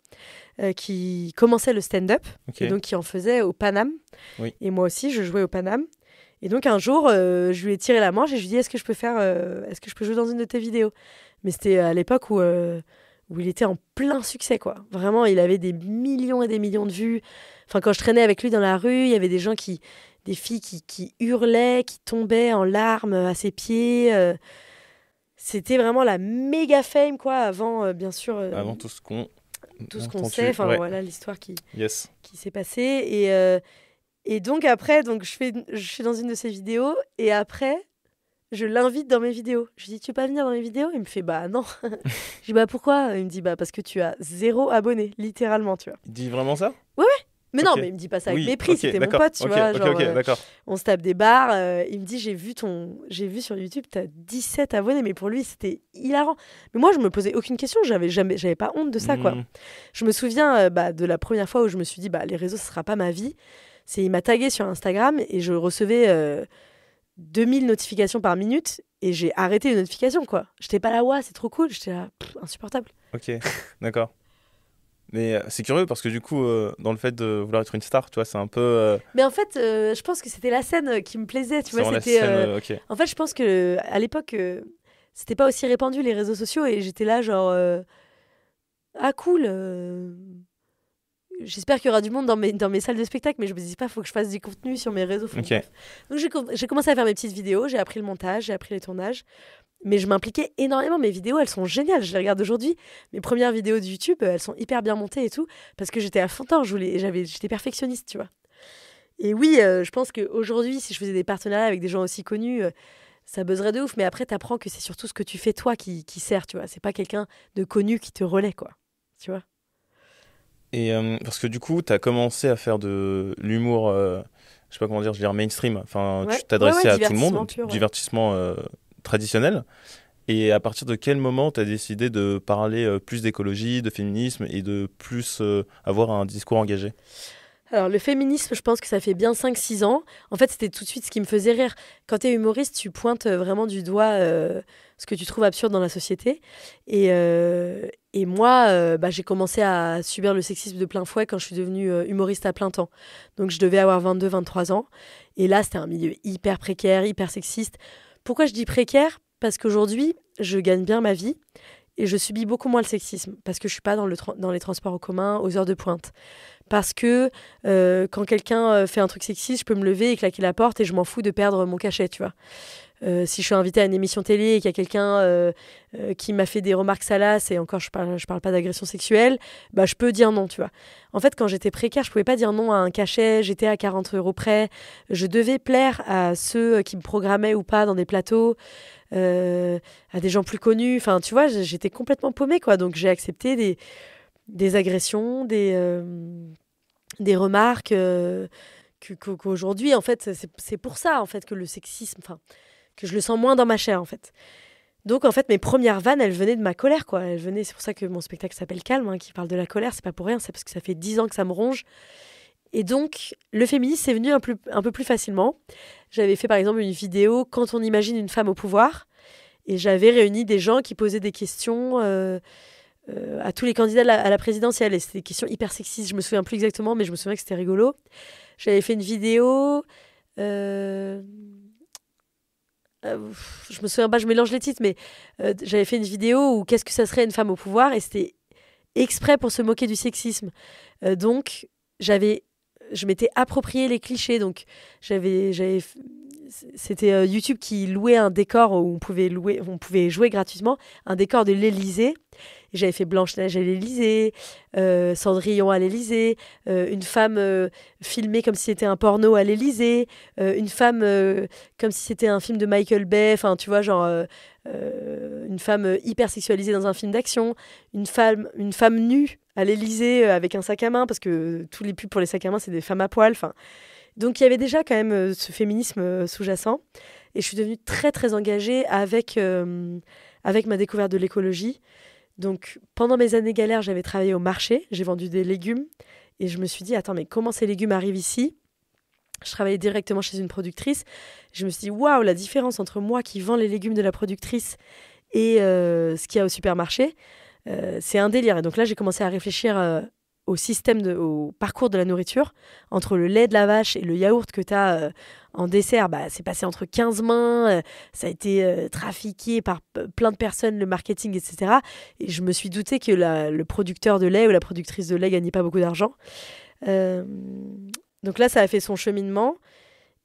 euh, qui commençait le stand-up et donc qui en faisait au Paname. Et moi aussi, je jouais au Paname. Et donc un jour, euh, je lui ai tiré la manche et je lui ai dit est-ce que je peux faire, euh, est-ce que je peux jouer dans une de tes vidéos Mais c'était à l'époque où où il était en plein succès, quoi. Vraiment, il avait des millions et des millions de vues. Enfin, quand je traînais avec lui dans la rue, il y avait des gens qui, des filles qui, hurlaient, qui tombaient en larmes à ses pieds. C'était vraiment la méga fame, quoi, avant, euh, bien sûr. Euh, avant tout ce qu'on. Tout ce qu'on sait, enfin voilà l'histoire qui, qui s'est passée. Et, euh, et donc après, donc je, fais, je suis dans une de ses vidéos et après, je l'invite dans mes vidéos. Je lui dis, tu veux pas venir dans mes vidéos Il me fait, bah non. je dis, bah pourquoi Il me dit, bah parce que tu as zéro abonné, littéralement, tu vois. Il dit vraiment ça Ouais, ouais. Mais non, mais il me dit pas ça avec mépris, c'était mon pote, tu vois. Euh, on se tape des bars, euh, il me dit j'ai vu ton j'ai vu sur YouTube tu as 17 abonnés mais pour lui c'était hilarant. Mais moi je me posais aucune question, j'avais jamais j'avais pas honte de ça quoi. Hmm. Je me souviens euh, bah, de la première fois où je me suis dit bah les réseaux ce sera pas ma vie. C'est il m'a tagué sur Instagram et je recevais 2000 notifications par minute et j'ai arrêté les notifications quoi. J'étais pas là ouais, c'est trop cool, j'étais là insupportable. OK. D'accord. Mais euh, c'est curieux parce que du coup, euh, dans le fait de vouloir être une star, tu vois, c'est un peu. Euh, mais en fait, je pense que c'était la scène qui me plaisait, tu vois. C'était. En fait, je pense que à l'époque, c'était pas aussi répandu les réseaux sociaux et j'étais là genre ah cool. J'espère qu'il y aura du monde dans mes, dans mes salles de spectacle, mais je me disais pas, faut que je fasse du contenu sur mes réseaux. Donc j'ai commencé à faire mes petites vidéos, j'ai appris le montage, j'ai appris les tournages. Mais je m'impliquais énormément. Mes vidéos, elles sont géniales. Je les regarde aujourd'hui. Mes premières vidéos de YouTube, elles sont hyper bien montées et tout. Parce que j'étais à fond de Je voulais, j'avais, j'étais perfectionniste, tu vois. Et oui, euh, je pense qu'aujourd'hui, si je faisais des partenariats avec des gens aussi connus, euh, ça buzzerait de ouf. Mais après, t'apprends que c'est surtout ce que tu fais toi qui, sert, tu vois. C'est pas quelqu'un de connu qui te relaie, quoi. Tu vois. Et euh, parce que du coup, t'as commencé à faire de l'humour je sais pas comment dire, je veux dire mainstream. Enfin, tu t'adressais à tout le monde, divertissement traditionnel Et à partir de quel moment tu as décidé de parler euh, plus d'écologie, de féminisme et de plus euh, avoir un discours engagé alors le féminisme, je pense que ça fait bien 5-6 ans. En fait, c'était tout de suite ce qui me faisait rire. Quand tu es humoriste, tu pointes euh, vraiment du doigt ce que tu trouves absurde dans la société. Et, et moi, bah, j'ai commencé à subir le sexisme de plein fouet quand je suis devenue humoriste à plein temps. Donc je devais avoir 22-23 ans. Et là, c'était un milieu hyper précaire, hyper sexiste. Pourquoi je dis précaire Parce qu'aujourd'hui, je gagne bien ma vie et je subis beaucoup moins le sexisme parce que je suis pas dans, le dans les transports en commun aux heures de pointe. Parce que euh, quand quelqu'un euh, fait un truc sexiste, je peux me lever et claquer la porte et je m'en fous de perdre mon cachet, tu vois. Euh, si je suis invitée à une émission télé et qu'il y a quelqu'un euh, euh, qui m'a fait des remarques salaces, et encore, je parle, je parle pas d'agression sexuelle, bah, je peux dire non, tu vois. En fait, quand j'étais précaire, je pouvais pas dire non à un cachet, j'étais à 40 euros près, je devais plaire à ceux qui me programmaient ou pas dans des plateaux, à des gens plus connus. Enfin, tu vois, j'étais complètement paumée, quoi. Donc, j'ai accepté des, des agressions, des, des remarques qu'aujourd'hui, en fait, c'est pour ça en fait que le sexisme, enfin, que je le sens moins dans ma chair en fait. Donc en fait mes premières vannes elles venaient de ma colère quoi, elles venaient c'est pour ça que mon spectacle s'appelle Calme hein, qui parle de la colère, c'est pas pour rien, c'est parce que ça fait dix ans que ça me ronge. Et donc le féminisme est venu un, un peu plus facilement. J'avais fait par exemple une vidéo quand on imagine une femme au pouvoir et j'avais réuni des gens qui posaient des questions euh, euh, à tous les candidats à la, présidentielle et c'était des questions hyper sexistes, je me souviens plus exactement mais je me souviens que c'était rigolo. J'avais fait une vidéo euh, euh, je me souviens pas, je mélange les titres, mais euh, j'avais fait une vidéo où qu'est-ce que ça serait une femme au pouvoir et c'était exprès pour se moquer du sexisme. Euh, donc j'avais, je m'étais approprié les clichés. Donc j'avais, j'avais, c'était YouTube qui louait un décor où on pouvait louer, on pouvait jouer gratuitement un décor de l'Élysée j'avais fait Blanche-Neige à l'Elysée, euh, Cendrillon à l'Elysée, euh, une femme euh, filmée comme si c'était un porno à l'Elysée, une femme comme si c'était un film de Michael Bay, enfin, tu vois, genre. une femme hyper sexualisée dans un film d'action, une femme, une femme nue à l'Elysée avec un sac à main, parce que tous les pubs pour les sacs à main, c'est des femmes à poil. donc il y avait déjà quand même ce féminisme sous-jacent. Et je suis devenue très très engagée avec, avec ma découverte de l'écologie. Donc pendant mes années galères, j'avais travaillé au marché, j'ai vendu des légumes et je me suis dit attends mais comment ces légumes arrivent ici Je travaillais directement chez une productrice. Je me suis dit waouh la différence entre moi qui vends les légumes de la productrice et euh, ce qu'il y a au supermarché, euh, c'est un délire. Et donc là j'ai commencé à réfléchir euh, au système, de, au parcours de la nourriture, entre le lait de la vache et le yaourt que tu as euh, en dessert, bah, c'est passé entre 15 mains, euh, ça a été euh, trafiqué par plein de personnes, le marketing, etc. Et je me suis douté que le producteur de lait ou la productrice de lait gagnait pas beaucoup d'argent. donc là, ça a fait son cheminement.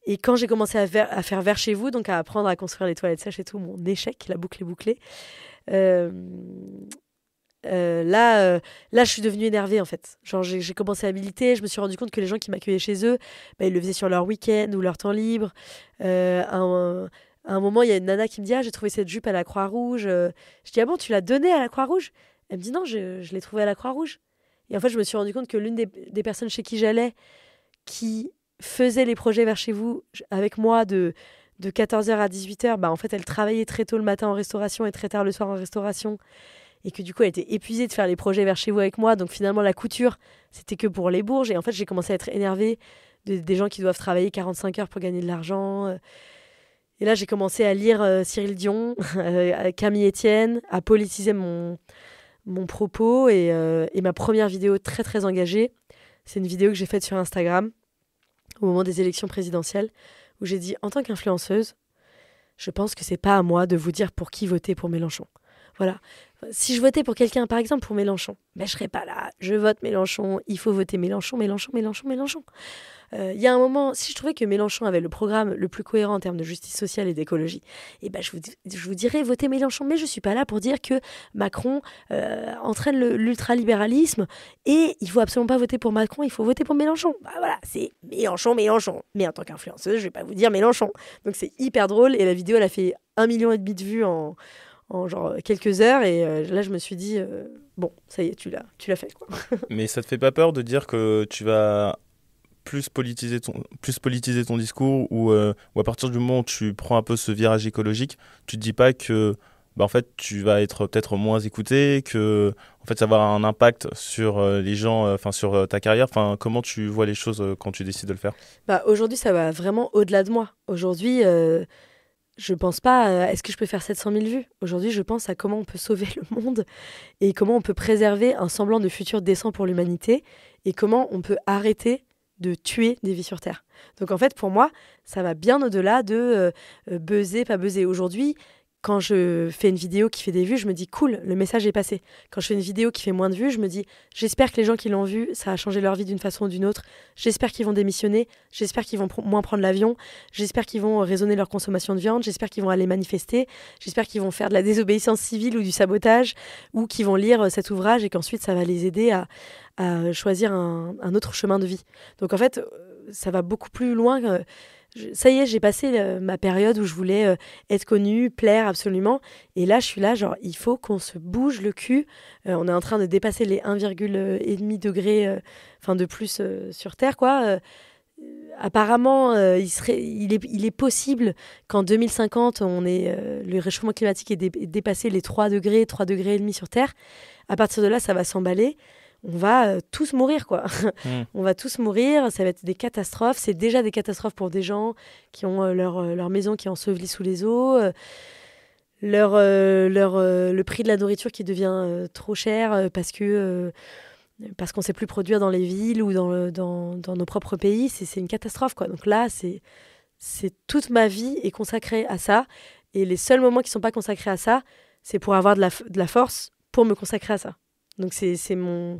Et quand j'ai commencé à, à faire vers chez vous, donc à apprendre à construire les toilettes sèches et tout, mon échec, la boucle est bouclée. Euh, là, euh, là, je suis devenue énervée en fait. Genre, j'ai commencé à militer, je me suis rendu compte que les gens qui m'accueillaient chez eux, ben, ils le faisaient sur leur week-end ou leur temps libre. à, euh, un, un, moment, il y a une nana qui me dit Ah, j'ai trouvé cette jupe à la Croix-Rouge. Je dis Ah bon, tu l'as donnée à la Croix-Rouge Elle me dit Non, je, l'ai trouvée à la Croix-Rouge. Et en fait, je me suis rendu compte que l'une des, personnes chez qui j'allais, qui faisait les projets vers chez vous avec moi de de 14h à 18h, bah en fait, elle travaillait très tôt le matin en restauration et très tard le soir en restauration et que du coup elle était épuisée de faire les projets vers chez vous avec moi. Donc finalement la couture, c'était que pour les bourges. Et en fait j'ai commencé à être énervée des gens qui doivent travailler 45 heures pour gagner de l'argent. Euh. Et là j'ai commencé à lire euh, Cyril Dion, euh, Camille Etienne, à politiser mon, mon propos. Et, et ma première vidéo très très engagée, c'est une vidéo que j'ai faite sur Instagram au moment des élections présidentielles, où j'ai dit en tant qu'influenceuse, je pense que c'est pas à moi de vous dire pour qui voter pour Mélenchon. Voilà. Si je votais pour quelqu'un, par exemple pour Mélenchon, ben, je serais pas là. Je vote Mélenchon, il faut voter Mélenchon, Mélenchon, Mélenchon, Mélenchon. Euh, il y a un moment, si je trouvais que Mélenchon avait le programme le plus cohérent en termes de justice sociale et d'écologie, eh ben, je, vous, je vous dirais voter Mélenchon. Mais je suis pas là pour dire que Macron euh, entraîne l'ultralibéralisme et il faut absolument pas voter pour Macron, il faut voter pour Mélenchon. Bah, voilà, c'est Mélenchon, Mélenchon. Mais en tant qu'influenceuse, je ne vais pas vous dire Mélenchon. Donc c'est hyper drôle et la vidéo, elle a fait un million et demi de vues en en genre euh, quelques heures. Et euh, là, je me suis dit, euh, bon, ça y est, tu l'as, tu l'as fait. Quoi. Mais ça te fait pas peur de dire que tu vas plus politiser ton, plus politiser ton discours ou, ou à partir du moment où tu prends un peu ce virage écologique, tu te dis pas que bah, en fait, tu vas être peut-être moins écouté, que en fait, ça va avoir un impact sur les gens, enfin sur ta carrière. Enfin, comment tu vois les choses quand tu décides de le faire Bah aujourd'hui, ça va vraiment au-delà de moi. Aujourd'hui, je pense pas à est-ce que je peux faire 700 000 vues. Aujourd'hui, je pense à comment on peut sauver le monde et comment on peut préserver un semblant de futur décent pour l'humanité et comment on peut arrêter de tuer des vies sur Terre. Donc en fait, pour moi, ça va bien au-delà de euh, euh, buzzer, pas buzzer. Aujourd'hui, quand je fais une vidéo qui fait des vues, je me dis cool, le message est passé. Quand je fais une vidéo qui fait moins de vues, je me dis j'espère que les gens qui l'ont vue, ça a changé leur vie d'une façon ou d'une autre. J'espère qu'ils vont démissionner, j'espère qu'ils vont moins prendre l'avion, j'espère qu'ils vont raisonner leur consommation de viande, j'espère qu'ils vont aller manifester, j'espère qu'ils vont faire de la désobéissance civile ou du sabotage, ou qu'ils vont lire euh, cet ouvrage et qu'ensuite ça va les aider à, choisir un, un, autre chemin de vie. Donc en fait, euh, ça va beaucoup plus loin. Que, euh, ça y est, j'ai passé euh, ma période où je voulais euh, être connue, plaire absolument. Et là, je suis là, genre, il faut qu'on se bouge le cul. Euh, on est en train de dépasser les 1,5 degrés, enfin de plus sur Terre, quoi apparemment, il, est, il, est, possible qu'en 2050, on ait, le réchauffement climatique ait, dépassé les 3 degrés, 3 degrés et demi sur Terre. À partir de là, ça va s'emballer on va euh, tous mourir, quoi. Hmm. on va tous mourir, ça va être des catastrophes. C'est déjà des catastrophes pour des gens qui ont euh, euh, leur, maison qui est ensevelie sous les eaux, leur, leur, le prix de la nourriture qui devient trop cher parce que parce qu'on ne sait plus produire dans les villes ou dans, dans, nos propres pays. C'est une catastrophe, quoi. Donc là, c'est toute ma vie est consacrée à ça. Et les seuls moments qui ne sont pas consacrés à ça, c'est pour avoir de la, de la force pour me consacrer à ça. Donc c'est mon...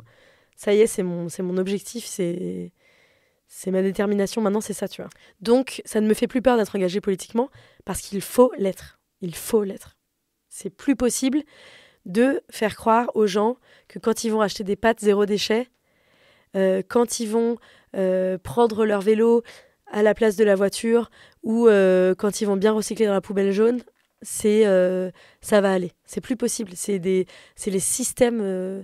Ça y est, c'est mon, c'est mon objectif, c'est c'est ma détermination, maintenant c'est ça, tu vois. Donc ça ne me fait plus peur d'être engagée politiquement, parce qu'il faut l'être. Il faut l'être. C'est plus possible de faire croire aux gens que quand ils vont acheter des pâtes zéro déchet, euh, quand ils vont euh, prendre leur vélo à la place de la voiture ou euh, quand ils vont bien recycler dans la poubelle jaune, c'est euh, ça va aller. C'est plus possible. C'est des, c'est les systèmes. Euh,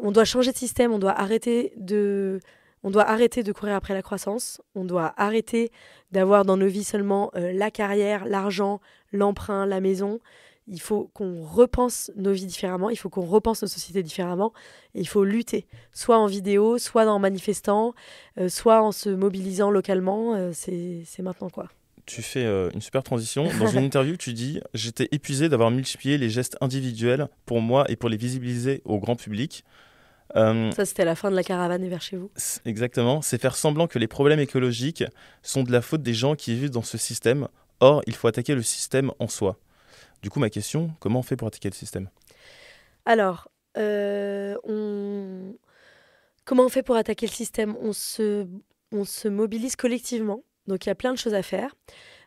on doit changer de système. On doit arrêter de, on doit arrêter de courir après la croissance. On doit arrêter d'avoir dans nos vies seulement euh, la carrière, l'argent, l'emprunt, la maison. Il faut qu'on repense nos vies différemment. Il faut qu'on repense nos sociétés différemment. Et il faut lutter, soit en vidéo, soit en manifestant, soit en se mobilisant localement. c'est maintenant quoi tu fais euh, une super transition. Dans une interview, tu dis J'étais épuisé d'avoir multiplié les gestes individuels pour moi et pour les visibiliser au grand public. Euh, Ça, c'était la fin de la caravane et vers chez vous. Exactement. C'est faire semblant que les problèmes écologiques sont de la faute des gens qui vivent dans ce système. Or, il faut attaquer le système en soi. Du coup, ma question comment on fait pour attaquer le système Alors, euh, on... comment on fait pour attaquer le système on se... on se mobilise collectivement donc il y a plein de choses à faire.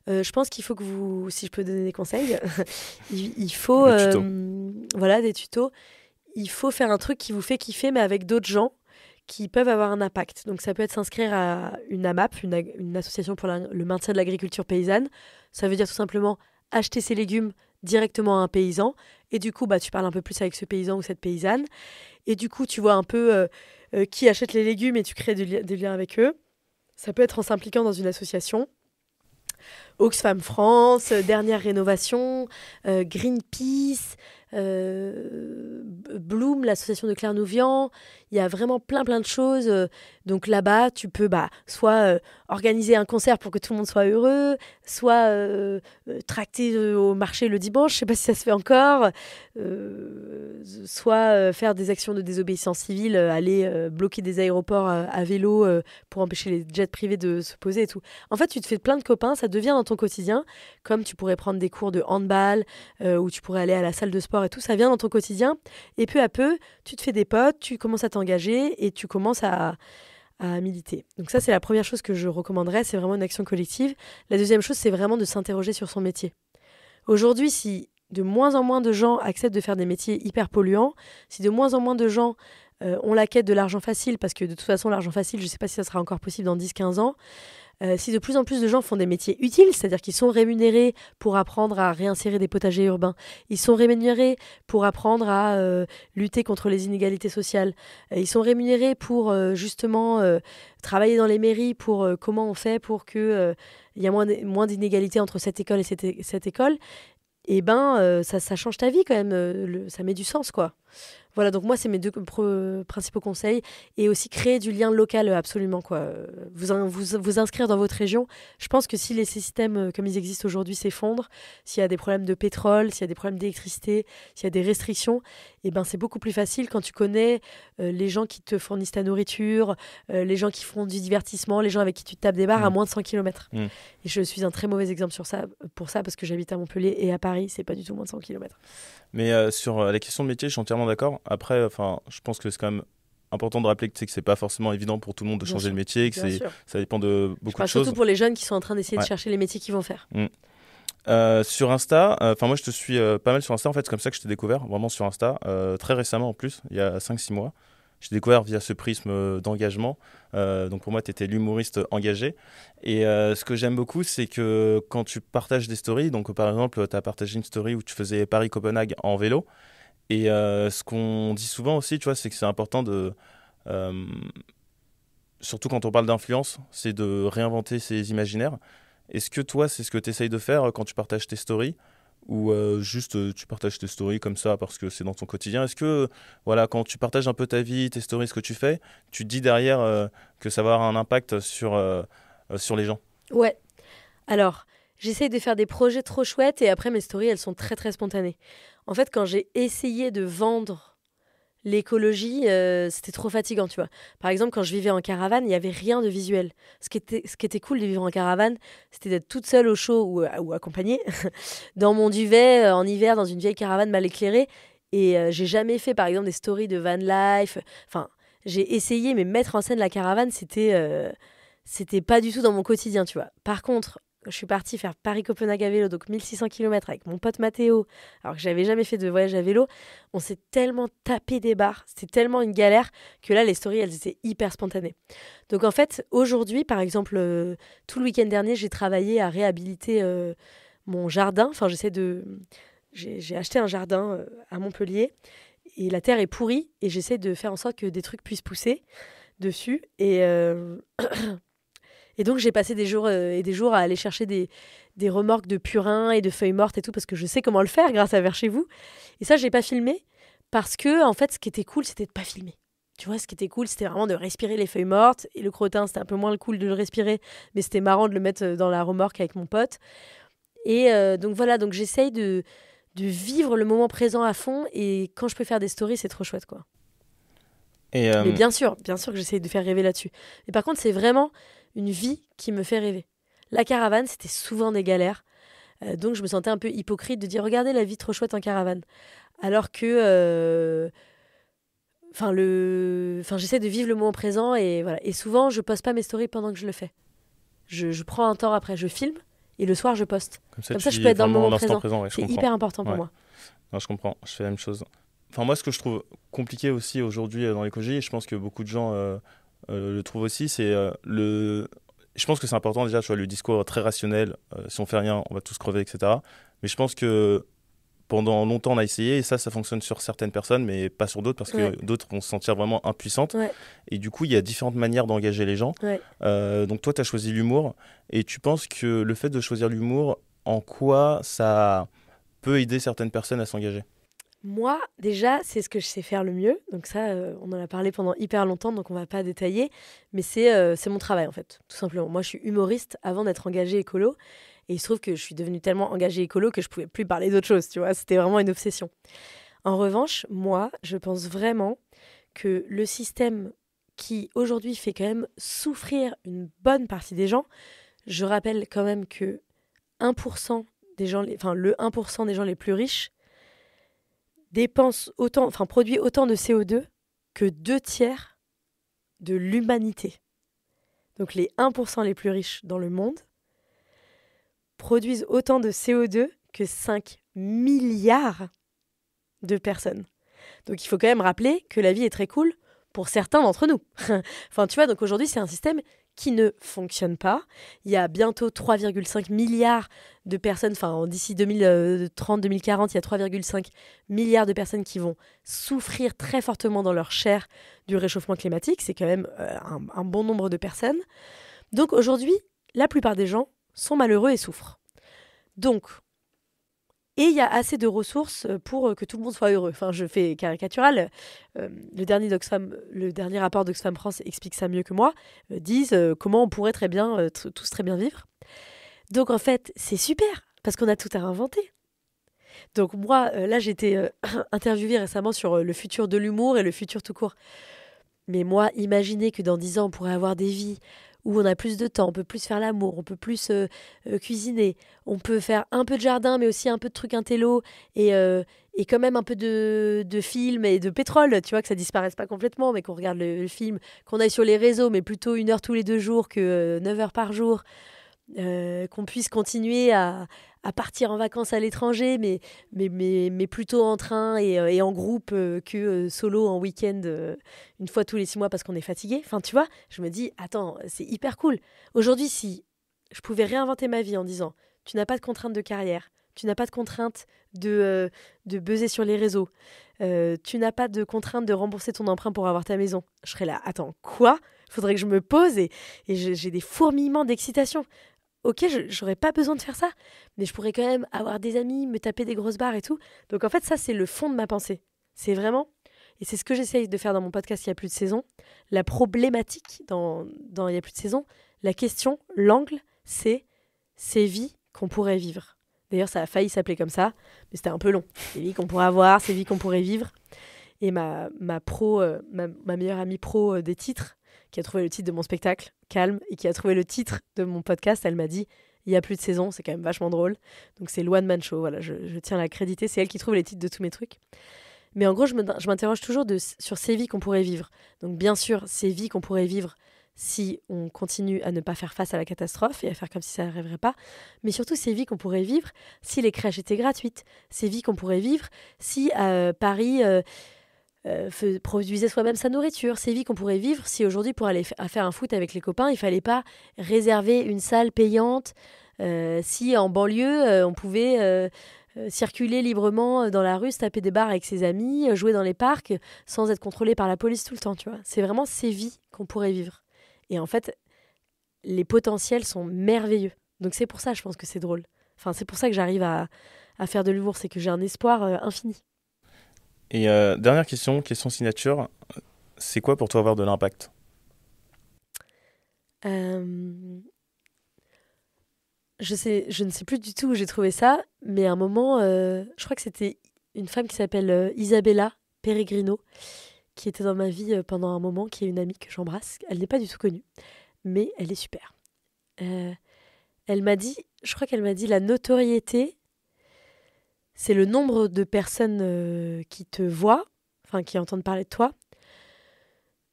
Euh, je pense qu'il faut que vous, si je peux donner des conseils, il, faut, des euh, voilà, des tutos. Il faut faire un truc qui vous fait kiffer, mais avec d'autres gens qui peuvent avoir un impact. Donc ça peut être s'inscrire à une AMAP, une, association pour le maintien de l'agriculture paysanne. Ça veut dire tout simplement acheter ses légumes directement à un paysan. Et du coup, bah, tu parles un peu plus avec ce paysan ou cette paysanne. Et du coup, tu vois un peu euh, qui achète les légumes et tu crées des liens avec eux. Ça peut être en s'impliquant dans une association. Oxfam France, euh, Dernière Rénovation, euh, Greenpeace, euh, Bloom, l'association de Nouvian. Il y a vraiment plein plein de choses. Donc là-bas, tu peux bah, soit organiser un concert pour que tout le monde soit heureux, soit euh, euh, tracter euh, au marché le dimanche, je sais pas si ça se fait encore, soit faire des actions de désobéissance civile, aller bloquer des aéroports à vélo pour empêcher les jets privés de se poser et tout. En fait, tu te fais plein de copains, ça devient dans ton quotidien, comme tu pourrais prendre des cours de handball ou tu pourrais aller à la salle de sport et tout, ça vient dans ton quotidien et peu à peu, tu te fais des potes, tu commences à t'engager et tu commences à à militer. Donc ça, c'est la première chose que je recommanderais, c'est vraiment une action collective. La deuxième chose, c'est vraiment de s'interroger sur son métier. Aujourd'hui, si de moins en moins de gens acceptent de faire des métiers hyper polluants, si de moins en moins de gens euh, ont la quête de l'argent facile, parce que de toute façon, l'argent facile, je ne sais pas si ça sera encore possible dans 10-15 ans, euh, si de plus en plus de gens font des métiers utiles, c'est-à-dire qu'ils sont rémunérés pour apprendre à réinsérer des potagers urbains, ils sont rémunérés pour apprendre à euh, lutter contre les inégalités sociales, euh, ils sont rémunérés pour justement travailler dans les mairies, pour comment on fait pour qu'il y a moins, moins d'inégalités entre cette école et cette, cette école, et eh ben ça, change ta vie quand même, ça met du sens quoi. Voilà, donc moi, c'est mes deux principaux conseils. Et aussi créer du lien local, euh, absolument. quoi. Vous, vous, vous inscrire dans votre région. Je pense que si les systèmes euh, comme ils existent aujourd'hui s'effondrent, s'il y a des problèmes de pétrole, s'il y a des problèmes d'électricité, s'il y a des restrictions, eh ben, c'est beaucoup plus facile quand tu connais euh, les gens qui te fournissent ta nourriture, euh, les gens qui font du divertissement, les gens avec qui tu tapes des bars à mm. moins de 100 km. Mm. Et je suis un très mauvais exemple sur ça, pour ça, parce que j'habite à Montpellier et à Paris, c'est pas du tout moins de 100 km. Mais euh, sur la question de métier, je suis entièrement d'accord. Après, enfin, je pense que c'est quand même important de rappeler que c'est pas forcément évident pour tout le monde de changer de métier, que ça dépend de beaucoup de choses. Surtout pour les jeunes qui sont en train d'essayer de chercher les métiers qu'ils vont faire. Mm. Euh, sur Insta, euh, enfin moi je te suis euh, pas mal sur Insta en fait, c'est comme ça que je t'ai découvert, vraiment sur Insta, très récemment en plus, il y a 5-6 mois. j'ai découvert via ce prisme d'engagement. donc pour moi, tu étais l'humoriste engagé. Et ce que j'aime beaucoup, c'est que quand tu partages des stories, donc par exemple, tu as partagé une story où tu faisais Paris-Copenhague en vélo. Et ce qu'on dit souvent aussi, tu vois, c'est que c'est important de surtout quand on parle d'influence, c'est de réinventer ses imaginaires. Est-ce que toi, c'est ce que tu essayes de faire euh, quand tu partages tes stories ou euh, juste euh, tu partages tes stories comme ça parce que c'est dans ton quotidien Est-ce que voilà, quand tu partages un peu ta vie, tes stories, ce que tu fais, tu dis derrière que ça va avoir un impact sur, sur les gens Ouais. Alors, j'essaye de faire des projets trop chouettes et après mes stories, elles sont très très spontanées. En fait, quand j'ai essayé de vendre l'écologie, euh, c'était trop fatigant, tu vois. Par exemple, quand je vivais en caravane, il n'y avait rien de visuel. Ce qui était, ce qui était cool de vivre en caravane, c'était d'être toute seule au chaud ou, euh, accompagnée, dans mon duvet, euh, en hiver, dans une vieille caravane mal éclairée. Et j'ai jamais fait, par exemple, des stories de van life. Enfin, j'ai essayé, mais mettre en scène la caravane, c'était. c'était pas du tout dans mon quotidien, tu vois. Par contre, je suis partie faire Paris-Copenhague à vélo, donc 1600 km avec mon pote Mathéo, alors que j'avais jamais fait de voyage à vélo. On s'est tellement tapé des barres, c'était tellement une galère que là, les stories, elles étaient hyper spontanées. Donc en fait, aujourd'hui, par exemple, euh, tout le week-end dernier, j'ai travaillé à réhabiliter euh, mon jardin. Enfin, j'essaie de. J'ai acheté un jardin euh, à Montpellier et la terre est pourrie et j'essaie de faire en sorte que des trucs puissent pousser dessus. Et. Et donc j'ai passé des jours euh, et des jours à aller chercher des, des remorques de purin et de feuilles mortes et tout parce que je sais comment le faire grâce à Vers chez vous. Et ça, j'ai pas filmé parce que en fait, ce qui était cool, c'était de pas filmer. Tu vois, ce qui était cool, c'était vraiment de respirer les feuilles mortes et le crottin, c'était un peu moins cool de le respirer, mais c'était marrant de le mettre euh, dans la remorque avec mon pote. Et euh, donc voilà, donc j'essaye de, de vivre le moment présent à fond et quand je peux faire des stories, c'est trop chouette quoi. Et Mais bien sûr, bien sûr que j'essaye de faire rêver là-dessus. Mais par contre, c'est vraiment une vie qui me fait rêver. La caravane, c'était souvent des galères. Euh, donc je me sentais un peu hypocrite de dire regardez la vie trop chouette en caravane. Alors que. Euh, enfin, le... enfin j'essaie de vivre le moment présent et voilà. Et souvent, je poste pas mes stories pendant que je le fais. Je, prends un temps après, je filme et le soir, je poste. Comme ça, je peux être dans le moment présent. C'est hyper important pour moi. Non, je comprends, je fais la même chose. Enfin, moi, ce que je trouve compliqué aussi aujourd'hui euh, dans l'écologie, je pense que beaucoup de gens. Euh, je trouve aussi, c'est euh, le. Je pense que c'est important déjà, tu vois, le discours très rationnel. Euh, si on fait rien, on va tous crever, etc. Mais je pense que pendant longtemps on a essayé et ça ça fonctionne sur certaines personnes mais pas sur d'autres parce que d'autres vont se sentir vraiment impuissantes et du coup il y a différentes manières d'engager les gens donc toi tu as choisi l'humour et tu penses que le fait de choisir l'humour en quoi ça peut aider certaines personnes à s'engager moi, déjà, c'est ce que je sais faire le mieux. Donc ça, euh, on en a parlé pendant hyper longtemps, donc on va pas détailler. Mais euh, c'est mon travail, en fait, tout simplement. Moi, je suis humoriste avant d'être engagée écolo. Et il se trouve que je suis devenue tellement engagée écolo que je pouvais plus parler d'autre chose, tu vois. C'était vraiment une obsession. En revanche, moi, je pense vraiment que le système qui, aujourd'hui, fait quand même souffrir une bonne partie des gens, je rappelle quand même que 1% des gens, enfin, le 1% des gens les plus riches dépense autant, enfin produit autant de CO2 que deux tiers de l'humanité. Donc les 1% les plus riches dans le monde produisent autant de CO2 que 5 milliards de personnes. Donc il faut quand même rappeler que la vie est très cool pour certains d'entre nous. enfin tu vois, donc aujourd'hui c'est un système qui ne fonctionne pas. Il y a bientôt 3,5 milliards de personnes, enfin d'ici 2030-2040, euh, il y a 3,5 milliards de personnes qui vont souffrir très fortement dans leur chair du réchauffement climatique. C'est quand même euh, un, un bon nombre de personnes. Donc aujourd'hui, la plupart des gens sont malheureux et souffrent. Donc et il y a assez de ressources euh, pour euh, que tout le monde soit heureux. Enfin, je fais caricatural. Euh, le, dernier le dernier rapport d'Oxfam France explique ça mieux que moi. disent comment on pourrait très bien, tous très bien vivre. Donc en fait, c'est super parce qu'on a tout à inventer. Donc moi, là, j'étais interviewée récemment sur le futur de l'humour et le futur tout court. Mais moi, imaginez que dans 10 ans, on pourrait avoir des vies où on a plus de temps, on peut plus faire l'amour, on peut plus euh, euh, cuisiner, on peut faire un peu de jardin, mais aussi un peu de trucs intello et, euh, et quand même un peu de, de films et de pétrole, tu vois, que ça disparaisse pas complètement, mais qu'on regarde le, le film, qu'on aille sur les réseaux, mais plutôt une heure tous les deux jours que neuf heures par jour. Euh, qu'on puisse continuer à, partir en vacances à l'étranger, mais, mais, mais, plutôt en train et, euh, en groupe euh, que solo en week-end une fois tous les six mois parce qu'on est fatigué. Enfin, tu vois, je me dis, attends, c'est hyper cool. Aujourd'hui, si je pouvais réinventer ma vie en disant, tu n'as pas de contrainte de carrière, tu n'as pas de contrainte de, de buzzer sur les réseaux, tu n'as pas de contrainte de rembourser ton emprunt pour avoir ta maison, je serais là, attends, quoi faudrait que je me pose et, et j'ai des fourmillements d'excitation ok, j'aurais pas besoin de faire ça, mais je pourrais quand même avoir des amis, me taper des grosses barres et tout. Donc en fait, ça, c'est le fond de ma pensée. C'est vraiment, et c'est ce que j'essaye de faire dans mon podcast Il y a plus de saison, la problématique dans, Il y a plus de saison, la question, l'angle, c'est ces vies qu'on pourrait vivre. D'ailleurs, ça a failli s'appeler comme ça, mais c'était un peu long. Ces vies qu'on pourrait avoir, ces vies qu'on pourrait vivre. Et ma, ma pro, euh, ma, meilleure amie pro euh, des titres, qui a trouvé le titre de mon spectacle, Calme, et qui a trouvé le titre de mon podcast, elle m'a dit il n'y a plus de saison, c'est quand même vachement drôle. Donc c'est Loane Mancho, voilà, je, tiens à la c'est elle qui trouve les titres de tous mes trucs. Mais en gros, je m'interroge toujours sur ces vies qu'on pourrait vivre. Donc bien sûr, ces vies qu'on pourrait vivre si on continue à ne pas faire face à la catastrophe et à faire comme si ça n'arriverait pas, mais surtout ces vies qu'on pourrait vivre si les crèches étaient gratuites, ces vies qu'on pourrait vivre si à euh, Paris... Euh, euh, produisait soi-même sa nourriture. Ces vies qu'on pourrait vivre si aujourd'hui, pour aller faire un foot avec les copains, il fallait pas réserver une salle payante. Euh, si en banlieue, euh, on pouvait circuler librement dans la rue, se taper des bars avec ses amis, jouer dans les parcs sans être contrôlé par la police tout le temps, tu vois. C'est vraiment ces vies qu'on pourrait vivre. Et en fait, les potentiels sont merveilleux. Donc c'est pour ça, je pense que c'est drôle. Enfin, c'est pour ça que j'arrive à, faire de l'humour, c'est que j'ai un espoir infini. Et euh, dernière question, question signature. C'est quoi pour toi avoir de l'impact euh, je, sais, je ne sais plus du tout où j'ai trouvé ça, mais à un moment, euh, je crois que c'était une femme qui s'appelle Isabella Peregrino, qui était dans ma vie pendant un moment, qui est une amie que j'embrasse. Elle n'est pas du tout connue, mais elle est super. elle m'a dit, je crois qu'elle m'a dit, la notoriété, c'est le nombre de personnes euh, qui te voient, enfin qui entendent parler de toi,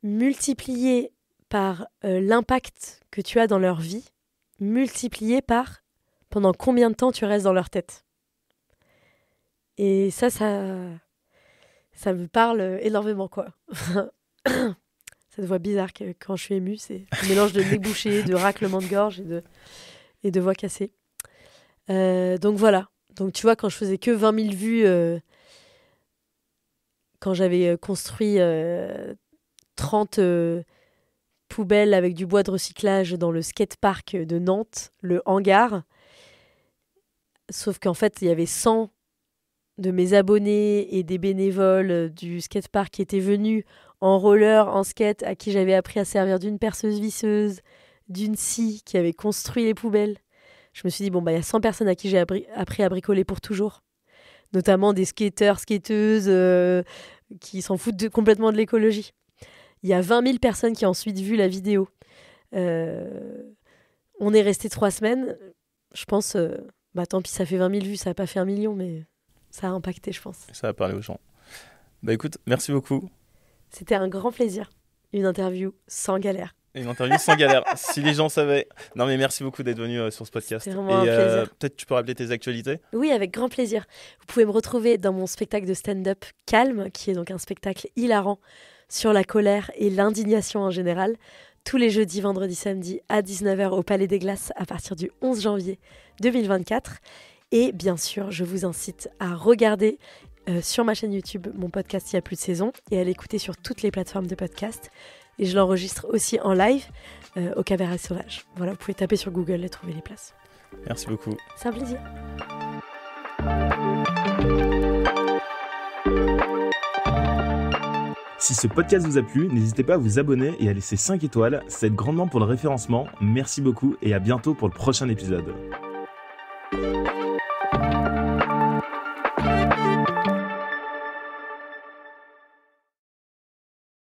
multiplié par euh, l'impact que tu as dans leur vie, multiplié par pendant combien de temps tu restes dans leur tête. Et ça, ça, ça me parle euh, énormément, quoi. Cette voix bizarre que, quand je suis émue, c'est un mélange de débouchés, de raclement de gorge et de, et de voix cassée. donc voilà, donc tu vois, quand je faisais que 20 000 vues, euh, quand j'avais euh, construit 30 euh, poubelles avec du bois de recyclage dans le skatepark de Nantes, le hangar, sauf qu'en fait, il y avait 100 de mes abonnés et des bénévoles du skatepark qui étaient venus en roller, en skate, à qui j'avais appris à servir d'une perceuse visseuse, d'une scie qui avait construit les poubelles je me suis dit, bon, bah, il y a 100 personnes à qui j'ai appris à bricoler pour toujours. Notamment des skateurs, skateuses euh, qui s'en foutent complètement de l'écologie. Il y a 20 000 personnes qui ont ensuite vu la vidéo. Euh, on est resté trois semaines. Je pense, euh, bah, tant pis, ça fait 20 000 vues, ça n'a pas fait un million, mais ça a impacté, je pense. Ça a parlé aux gens. Bah écoute, merci beaucoup. C'était un grand plaisir. Une interview sans galère. Une interview sans galère. si les gens savaient. Non, mais merci beaucoup d'être venu euh, sur ce podcast. Et euh, peut-être tu peux rappeler tes actualités. Oui, avec grand plaisir. Vous pouvez me retrouver dans mon spectacle de stand-up Calme, qui est donc un spectacle hilarant sur la colère et l'indignation en général, tous les jeudis, vendredis, samedis à 19h au Palais des Glaces à partir du 11 janvier 2024. Et bien sûr, je vous incite à regarder euh, sur ma chaîne YouTube mon podcast Il y a plus de saison et à l'écouter sur toutes les plateformes de podcast et je l'enregistre aussi en live euh, au Cabaret Sauvage. Voilà, vous pouvez taper sur Google et trouver les places. Merci beaucoup. C'est un plaisir. Si ce podcast vous a plu, n'hésitez pas à vous abonner et à laisser 5 étoiles, ça aide grandement pour le référencement. Merci beaucoup et à bientôt pour le prochain épisode.